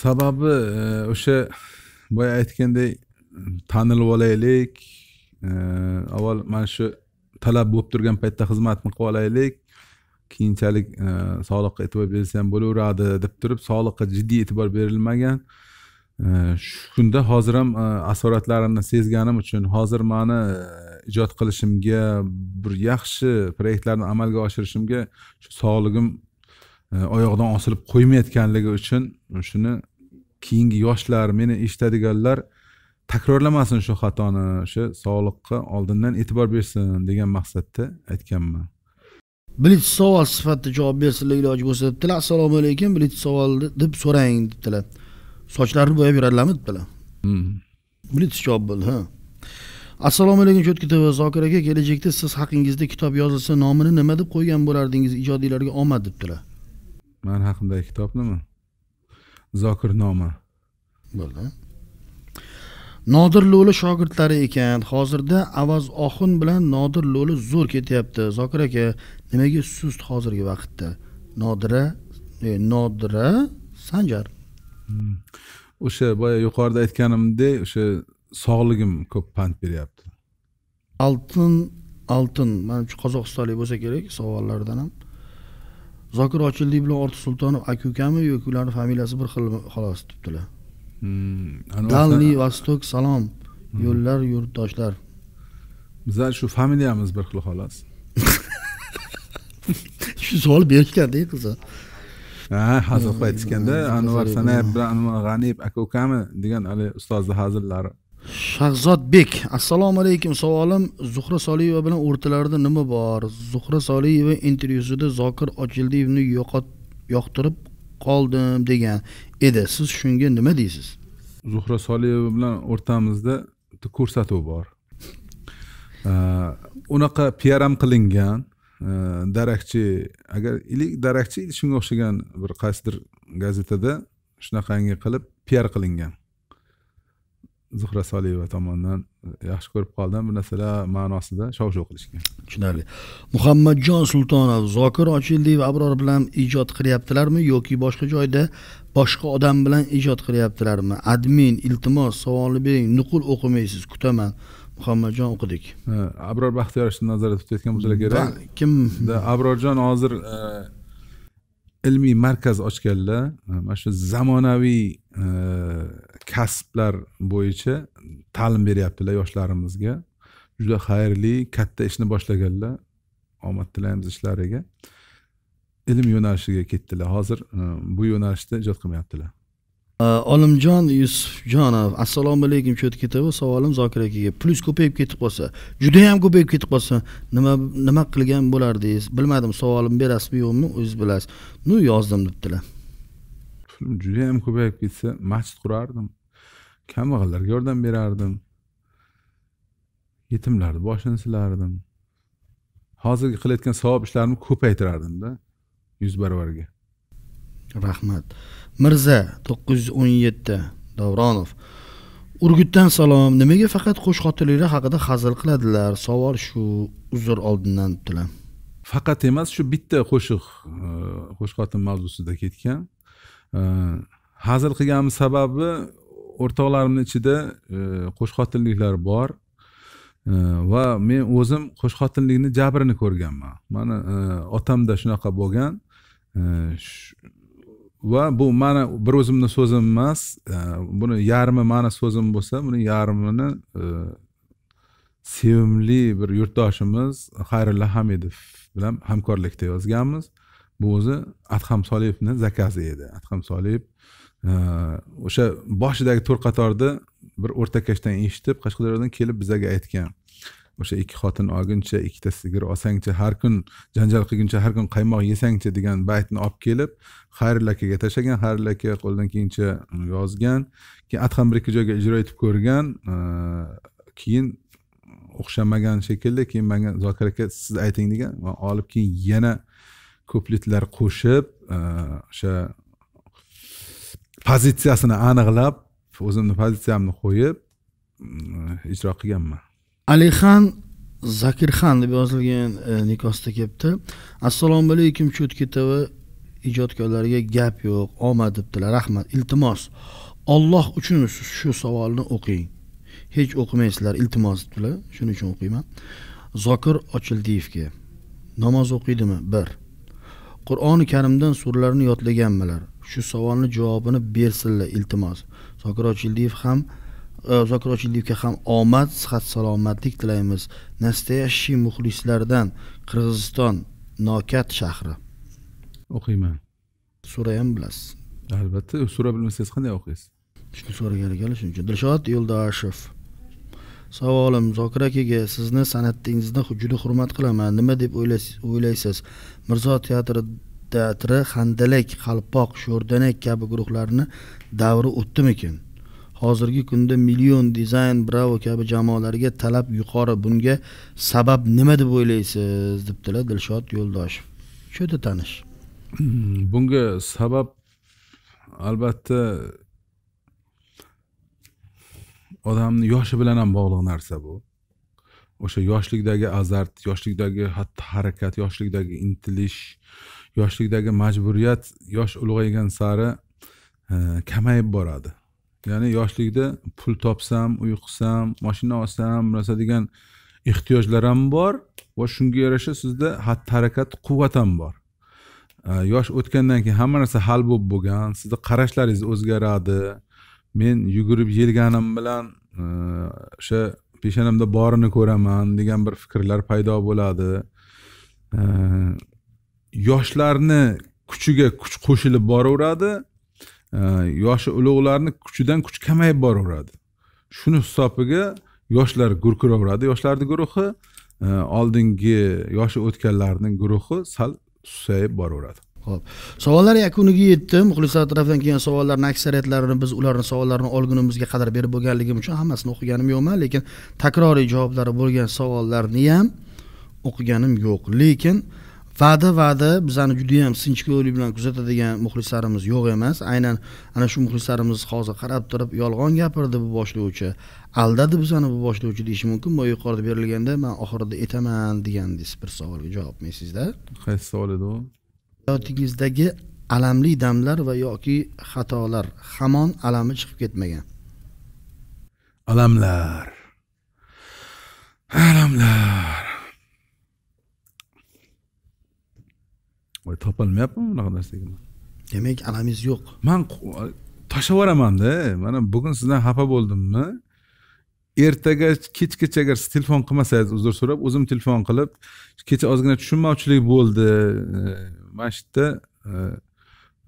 sababi e, o'sha boya aytganday tanilib olaylik avval mana shu talab bo'lib turgan paytda xizmatni qilib olaylik keyinchalik e, soliqqa e'tibor berilsa ham bo'laveradi deb turib soliqqa jiddiy e'tibor berilmagan shu kunda hozir ham e, asoratlarimni sezganim uchun hozir mani e, ijod qilishimga bir yaxshi proyektlarni amalga oshirishimga shu sog'lig'im oyoqdan osilib qo'ymayotganligi uchun shuni keyingi yoshlar meni eshitadiganlar takrorlamasin shu xatoni o'sha sog'liqqa oldindan e'tibor bersin degan maqsadda aytganman birinchi savol sifatida javob bersinlar iloji bo'lsa debdilar assalomu alaykum birinchi savol deb so'rang debdilar sochlarni bo'yab yuradilarmi debdilar hmm. birinchi javob bo'ldi ha assalomu alaykum cho'tka tv zokir aka kelajakda siz haqingizda kitob yozilsa nomini nima deb qo'ygan bo'lardingiz ijodiylarga omad debdilar mani haqimdagi kitobnimi zokir nomi bo'ldi nodir lo'li shogirdlari ekan hozirda avaz oxun bilan nodir lo'li zo'r ketyapti zokir aka nimaga sust hozirgi vaqtda nodira e, nodira sanjar hmm. o'sha boya yuqorida aytganimdek o'sha sog'ligim ko'p pand beryapti oltin oltin manimcha qozog'istonlik bo'lsa kerak savollardan ham zokir ochildiy bilan ortiq sultonov aka ukami yoki ularni familiyasi bir xil xolos debdilar Hmm. dalniy vostok salom hmm. yo'llar yurtdoshlar bizlar shu familiyamiz bir xil xolos shu savol berishgandi qiziq ha hazil qilib aytishganda anvar sanayev bilan anvar g'aniyev aka ukami degan haligi ustozni hazillari shahzodbek assalomu alaykum savolim zuhra soliyeva bilan o'rtalarida nima bor zuhra soliyeva intervyusida zokir ochildiyevni yo'qot yoqtirib qoldim degan edi siz shunga nima deysiz zuhra soliyeva bilan o'rtamizda bitta ko'rsatuv bor unaqa piar ham qilingan e, darakchi agar darakchi shunga o'xshagan bir qaysidir gazetada shunaqangi qilib piar qilingan zuhra soliyeva tomonidan e, yaxshi ko'rib qoldim bu narsalar ma'nosida shov shuv qilishgan tushunarli muhammadjon sultonov zokir ochildiyev abror bilan ijod qilyaptilarmi yoki boshqa joyda boshqa odam bilan ijod qilyaptilarmi admin iltimos savolni bering nuqul o'qimaysiz kutaman muhammadjon o'qidik abror baxtiyorovni nazarda tutayotgan bo'lsalar kerak kim abrorjon hozir e, ilmiy markaz ochganlar mana shu zamonaviy kasblar bo'yicha ta'lim beryaptilar yoshlarimizga juda xayrli katta ishni boshlaganlar omad tilaymiz ishlariga ilm yo'nalishiga ketdilar hozir e, bu yo'nalishda ijod qilmayaptilar olimjon yusufjonov assalomu alaykum yerda ketadi savolim zokir akaga plyus ko'payib ketib qolsa judayam ko'payib ketib qolsa nima nima qilgan bo'lardingiz bilmadim savolimni berasizmi yo'qmi o'zingiz bilasiz ну yozdim debdilar judayam ko'payib ketsa masjid qurardim kambag'allarga yordam berardim yetimlarni boshini silardim hozirgi qilayotgan savob ishlarimni ko'paytirardimda yuz baravarga rahmat mirza to'qqiz yuz o'n yetti davronov urgutdan salom nimaga faqat qo'sh xotinliklar haqida hazil qiladilar savol shu uzr oldindan tutilam faqat emas shu bitta qo'shiq e, qo'sh xotin mavzusida ketgan hazil qilganim sababi o'rtoqlarimni ichida e, qo'shxotinliklar bor e, va men o'zim qo'shxotinlikni jabrini ko'rganman mani e, otamda shunaqa bo'lgan va bu mani bir o'zimni so'zim emas buni yarmi mani so'zim bo'lsa buni yarmini sevimli bir yurtdoshimiz xayrulla hamidov bilan hamkorlikda yozganmiz bu o'zi adham soliyevni zakazi edi adham soliyev e, o'sha boshidagi to'r qatorni bir o'rtakashdan eshitib qashqadaryodan kelib bizaga aytgan o'sha ikki xotin olguncha ikkita sigir olsangchi har kun janjal qilguncha har kun qaymoq yesangchi degan baytni olib kelib xayrilla akaga tashlagan xayrilla aka qo'lidan kelgancha yozgan keyin adham bir ikki joyga ijro etib ko'rgan e, keyin o'xshamagan shekilli keyin manga zokir aka siz ayting degan olib keyin yana ko'pliklar qo'shib e, o'sha pozitsiyasini aniqlab o'zimni pozitsiyamni qo'yib e, ijro qilganman alixan zakirxan deb yozilgan e, nikosda kelibdi assalomu alaykum tv ijodkorlarga gap yo'q omad debdilar rahmat iltimos olloh uchun shu savolni o'qing hech o'qimaysizlar iltimos debdilar shuning uchun o'qiyman zokir ochildiyevga namoz o'qiydimi bir qur'oni karimdan suralarni yodlaganmilar shu savolni javobini bersinlar iltimos zokir ochildiyev ham e, zokir ochildiyevga ham omad sihat salomatlik tilaymiz настоящий muxlislardan qirg'iziston nokat shahri o'qiyman sura ham bilasiz albatta sura bilmasangiz qanday o'qiysiz shuni so'ragan ekanlar shuning uchun dilshod yo'ldoshev savolim zokir akaga sizni san'atingizni juda hurmat qilaman nima deb o'ylaysiz mirzo teatri teatri handalak qalpoq sho'rdanak kabi guruhlarni davri o'tdimikin hozirgi kunda million dizayn bravo kabi jamoalarga talab yuqori bunga sabab nima deb o'ylaysiz debdilar dilshod yo'ldoshev juda tanish hmm, bunga sabab albatta odamni yoshi bilan ham bog'liq narsa bu o'sha yoshlikdagi azart yoshlikdagi xatti harakat yoshlikdagi intilish yoshlikdagi majburiyat yosh ulg'aygan sari e, kamayib boradi ya'ni yoshlikda pul topsam uy qilsam moshina olsam narsa degan ehtiyojlar ham bor va shunga yarasha sizda xatti harakat quvvat ham bor e, yosh o'tgandan keyin hamma narsa hal bo'lib bo'lgan sizni qarashlaringiz o'zgaradi men yugurib yelganim bilan e, o'sha peshonamda borini ko'raman degan bir fikrlar paydo bo'ladi e, yoshlarni kuchiga kuch qo'shilib boraveradi e, yoshi ulug'larni kuchidan kuch kamayib boraveradi shuni hisobiga yoshlar gurkiraveradi yoshlarni guruhi oldingi yoshi o'tganlarning guruhi sal susayib boraveradi ho'p savollar yakuniga yetdi muxlislar tarafidan kelgan savollarni aksariyatlarini biz ularni savollarini olgunimizga qadar berib bo'lganligim uchun hammasini o'qiganim yo'qman lekin takroriy javoblari bo'lgan savollarni ham o'qiganim yo'q lekin va'da va'da bizani judayam sinchkovlik bilan kuzatadigan muxlislarimiz yo'q emas aynan ana shu muxlislarimiz hozir qarab turib yolg'on gapirdi bu boshlovchi aldadi bizani bu boshlovchi deyishi mumkin bu yuqorida berilganda man oxirida aytaman degandingiz bir savolga javobni qaysi savol edi u hayotingizdagi alamli damlar va yoki xatolar hamon alami chiqib ketmagan alamlar alamlar voy topolmayapman bunaqa narsaga demak alamingiz yo'q man tashlab yuboramanda mana bugun sizdan xafa bo'ldimmi ertaga kechgacha agar siz telefon qilmasangiz uzr so'rab o'zim telefon qilib kecha ozgina tushunmovchilik bo'ldi mana shu yerda e,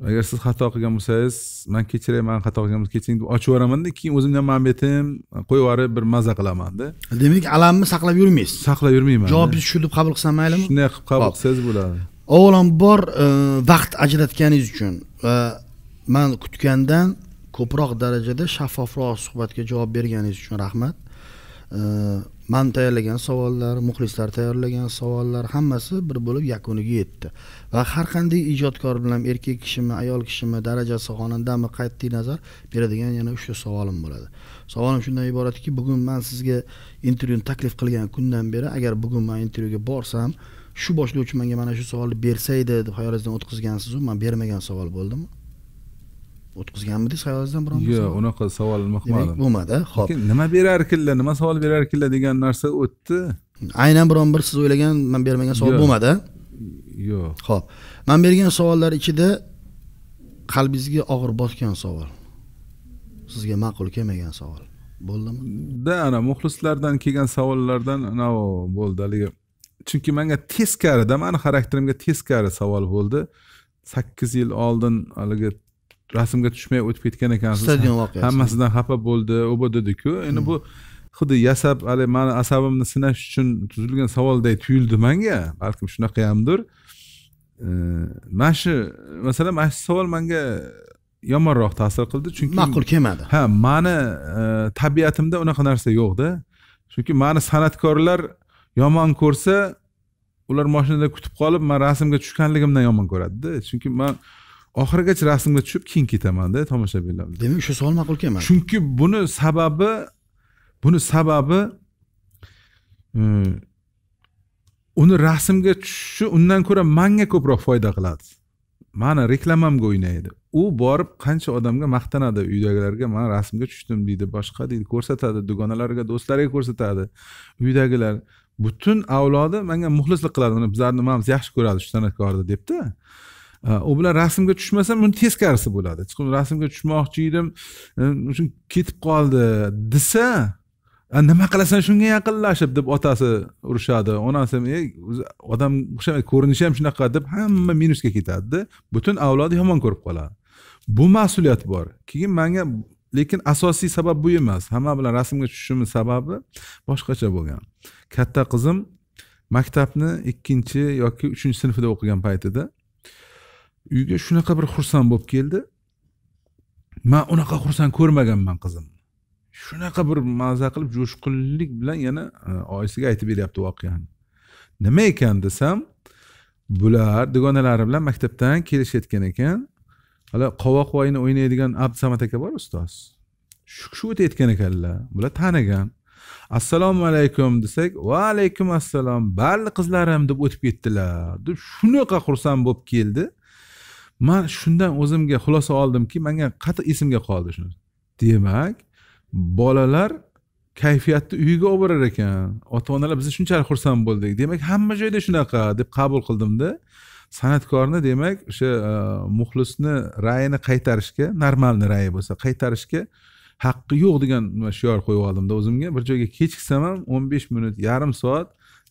agar siz xato qilgan bo'lsangiz man kechiring man xato qilganman kechiring deb ochib yuboramanda keyin o'zimdan manbetim qo'yib yuborib bir maza qilamanda demak alamni saqlab yurmaysiz saqlab yurmayman javobni shu deb qabul qilsam maylimi shunday qilib qabul qilsangiz bo'ladi avvalambor e, vaqt ajratganingiz uchun va man kutgandan ko'proq darajada shaffofroq suhbatga javob berganingiz uchun rahmat man tayyorlagan savollar muxlislar tayyorlagan savollar hammasi bir bo'lib yakuniga yetdi va har qanday ijodkor bilan erkak kishimi ayol kishimi darajasi xonandami qat'iy nazar beradigan yana uchta savolim bo'ladi savolim shundan iboratki bugun man sizga intervyuni taklif qilgan kundan beri agar bugun man intervyuga borsam shu boshlovchi menga mana shu savolni bersaydi deb xayolingizdan o'tkazgansizu man bermagan savol bo'ldimi o'tkazganmidingiz hayolingizdan biron yo'q unaqa savol demak bo'lmadi ho'p nima berarkinlar nima savol berarkinlar degan narsa o'tdi aynan biron bir siz o'ylagan man bermagan savol bo'lmadi yo'q ho'p man bergan savollar ichida qalbingizga og'ir bosgan savol sizga ma'qul kelmagan savol bo'ldimi да ana muxlislardan kelgan savollardan anavi bo'ldi haligi chunki manga teskarida mani xarakterimga teskari savol bo'ldi sakkiz yil oldin haligi rasmga tushmay o'tib ketgan ekansiz stadion voqeasi hammasidan xafa bo'ldi u bu dediku endi hmm. bu xuddi yasab haligi mani asabimni sinash uchun tuzilgan savolday tuyuldi manga balkim shunaqa hamdir mana shu masalan mana shu savol manga yomonroq ta'sir qildi chunki ma'qul kelmadi ha mani e, tabiatimda unaqa narsa yo'qda chunki mani san'atkorlar yomon ko'rsa ular mashinada kutib qolib man rasmga tushganligimdan yomon ko'radida chunki man oxirigacha rasmga tushib keyin ketamanda tomoshabinlar demak o'sha savol ma'qul kelmadi chunki buni sababi buni sababi e, uni rasmga tushishi undan ko'ra manga ko'proq foyda qiladi mani reklamamga o'ynaydi u borib qancha odamga maqtanadi uydagilarga man rasmga tushdim deydi boshqa deydi ko'rsatadi dugonalariga do'stlariga ko'rsatadi uydagilar butun avlodi manga muxlislik qiladi mana bizlarni nimamiz yaxshi ko'radi shu san'atkorni debda u bilan rasmga tushmasam buni teskarisi bo'ladi chiqib rasmga tushmoqchi edim e, uchun ketib qoldi desa nima qilasan shunga yaqinlashib deb otasi urishadi onasi ham odam o'xshamaydi ko'rinishi ham shunaqa deb hamma minusga ketadida butun avlodi yomon ko'rib qoladi bu mas'uliyat bor keyin manga lekin asosiy sabab bu emas hamma bilan rasmga tushishimni sababi boshqacha bo'lgan katta qizim maktabni ikkinchi yoki uchinchi sinfda o'qigan paytida uyga shunaqa bir xursand bo'lib keldi man unaqa xursand ko'rmaganman qizim shunaqa bir maza qilib jo'shqinlik bilan yana e, oyisiga aytib beryapti voqeani nima ekan desam bular dugonalari bilan maktabdan kelishayotgan ekan hali qovoq voyni o'ynaydigan abdusamad aka bor ustoz shu kishi o'tayotgan ekanlar bular tanigan assalomu alaykum desak va alaykum assalom barli qizlarim deb o'tib ketdilar deb shunaqa xursand bo'lib keldi man shundan o'zimga xulosa oldimki manga qattiq esimga qoldi shuni demak bolalar kayfiyatni uyiga olib borar ekan ota onalar biz shunchalik xursand bo'ldik demak hamma joyda shunaqa deb qabul qildimda san'atkorni demak o'sha e, muxlisni rayini qaytarishga normalni rayi bo'lsa qaytarishga haqqi yo'q degan shior qo'yib oldimda o'zimga bir joyga kechiksam ham o'n besh minut yarim soat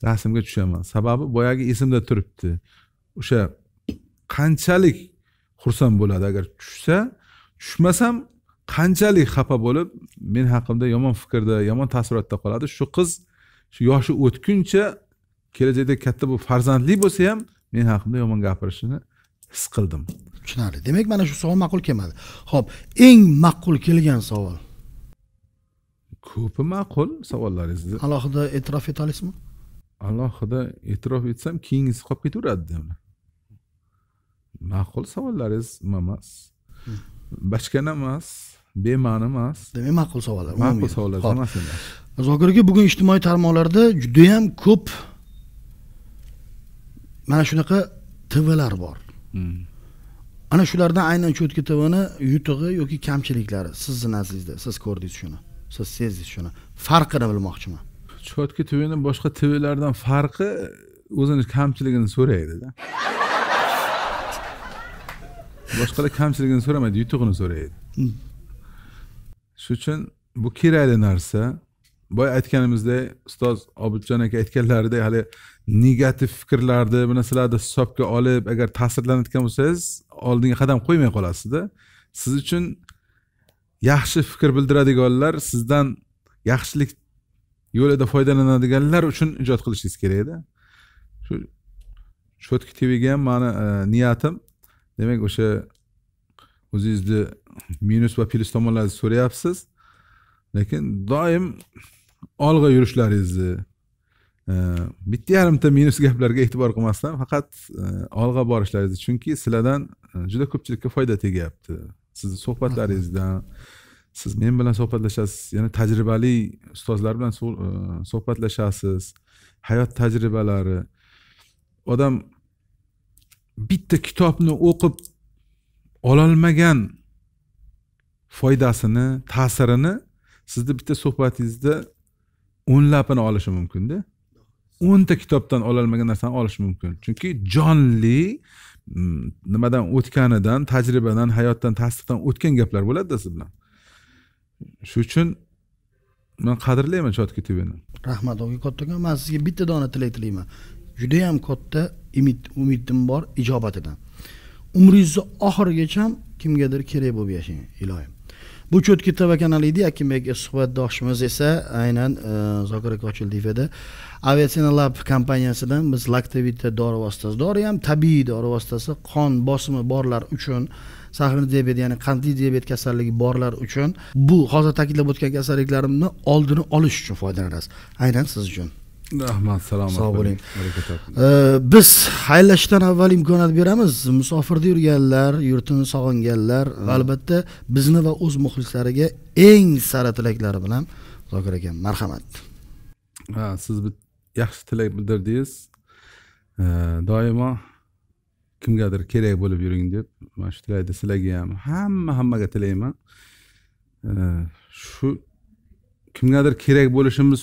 rasmga tushaman sababi boyagi esimda turibdi o'sha qanchalik xursand bo'ladi agar tushsa tushmasam qanchalik xafa bo'lib men haqimda yomon fikrda yomon taassurotda qoladi shu qiz shu yoshi o'tguncha kelajakda katta bo'lib farzandli bo'lsa ham men haqimda yomon gapirishini his qildim tushunarli demak mana shu savol ma'qul kelmadi ho'p eng ma'qul kelgan savol ko'pi ma'qul savollaringizni alohida e'tirof etasizmi alohida e'tirof etsam keyingisi qolib ketaveradi ma'qul savollaringiz nima emas hmm. bachkana emas bema'ni emas demak ma'qul savollar ma'qul savollar emas zokir aka bugun ijtimoiy tarmoqlarda judayam ko'p mana shunaqa tvlar bor hmm. ana shulardan aynan cho'tka tvni yutug'i yoki kamchiliklari sizni nazdingizda siz ko'rdingiz shuni siz sezdingiz shuni farqini bilmoqchiman cho'tka tvni boshqa tvlardan farqi o'zini kamchiligini so'raydida boshqalar kamchiligini so'ramaydi yutug'ini so'raydi hmm. shuning uchun bu kerakli narsa boya aytganimizdek ustoz obidjon aka aytganlaridek hali negativ fikrlarni bu narsalarni hisobga olib agar ta'sirlanayotgan bo'lsangiz oldinga qadam qo'ymay qolasizda siz uchun yaxshi fikr bildiradiganlar sizdan yaxshilik yo'lida foydalanadiganlar uchun ijod qilishingiz kerakda shu cho'tki tvga ham mani e, niyatim demak o'sha o'zingizni minus va plyus tomonlaringizni so'rayapsiz lekin doim olg'a yurishlaringizni e, bitta yarimta minus gaplarga e'tibor qilmasdan faqat e, olg'a borishlaringiz chunki sizlardan e, juda ko'pchilikka foyda tegyapti sizni suhbatlaringizdan siz men bilan suhbatlashasiz yana tajribali ustozlar bilan suhbatlashasiz hayot tajribalari odam bitta kitobni o'qib ololmagan foydasini ta'sirini sizni bitta suhbatingizda o'nlabini olishi mumkinda o'nta kitobdan ololmagan narsani olish mumkin chunki jonli mm, nimadan o'tganidan tajribadan hayotdan tasdiqdan o'tgan gaplar bo'ladida siz bilan shuning uchun man qadrlayman shotki tvni rahmat kattakon man sizga bitta dona tilak tilayman judayam katta umid umidim bor ijobatidan umringizni oxirigacha ham kimgadir kerak bo'lib yashang ilohim bu cho'tki tv kanalida akim suhbatdoshimiz esa aynan e, zokir aka ochildiyevda aviatsina lab kompaniyasidan biz laktovita dori vositasi dori ham tabiiy dori vositasi qon bosimi borlar uchun sahrin diabet ya'ni qandli diabet kasalligi borlar uchun bu hozir ta'kidlab o'tgan kasalliklarni oldini olish uchun foydalanasiz aynan siz uchun rahmat salomat sog' bo'ling biz xayrlashishdan avval imkoniyat beramiz musofirda yurganlar yurtini sog'inganlar albatta bizni va o'z muxlislariga eng sara tilaklari bilan zokir aka marhamat ha siz yaxshi tilak bildirdingiz doimo kimgadir kerak bo'lib yuring deb mana shu tilakni sizlarga ham hamma hammaga tilayman shu kimgadir kerak bo'lishimiz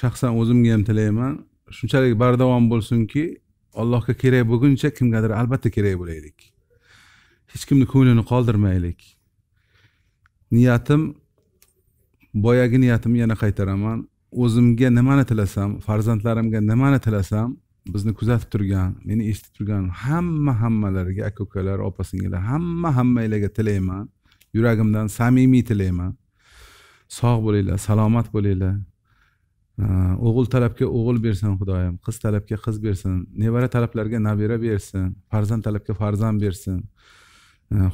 shaxsan o'zimga ham tilayman shunchalik bardavom bo'lsinki allohga kerak bo'lguncha kimgadir albatta kerak bo'laylik hech kimni ko'nglini qoldirmaylik niyatim boyagi niyatimni yana qaytaraman o'zimga nimani tilasam farzandlarimga nimani tilasam bizni kuzatib turgan meni eshitib turgan hamma hammalariga aka ukalar opa singillar hamma hammanglarga tilayman yuragimdan samimiy tilayman sog' bo'linglar salomat bo'linglar o'g'il talabga o'g'il bersin xudoyim qiz talabga qiz bersin nevara talablarga nabira bersin farzand talabga farzand bersin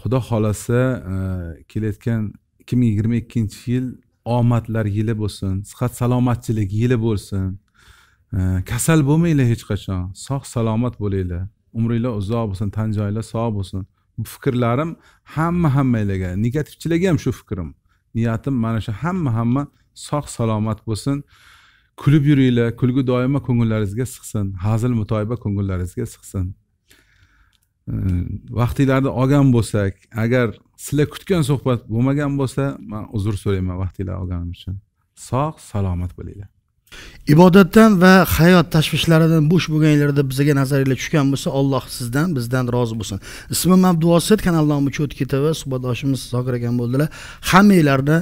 xudo xohlasa e, kelayotgan ikki ming yigirma ikkinchi yil omadlar yili bo'lsin sihat salomatchilik yili bo'lsin kasal bo'lmanglar hech qachon sog' salomat bo'linglar umringlar uzoq bo'lsin tan joyinglar sog' bo'lsin bu fikrlarim hamma hammanglarga negativchilarga ham shu fikrim niyatim mana shu hamma hamma sog' salomat bo'lsin kulib yuringlar kulgi doimo ko'ngillaringizga sig'sin hazil mutoyiba ko'ngillaringizga sig'sin vaqtinglarni olgan bo'lsak agar sizlar kutgan suhbat bo'lmagan bo'lsa man uzr so'rayman vaqtinglar olganim uchun sog' salomat bo'linglar ibodatdan va hayot tashvishlaridan bo'sh bo'lganinglarda bizga nazaringlar tushgan bo'lsa alloh sizdan bizdan rozi bo'lsin ismim abduvosit kanal nomi cho'tki tv suhbatdoshimiz zokir akam bo'ldilar hammanglarni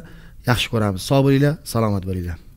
yaxshi ko'ramiz sog' bo'linglar salomat bo'linglar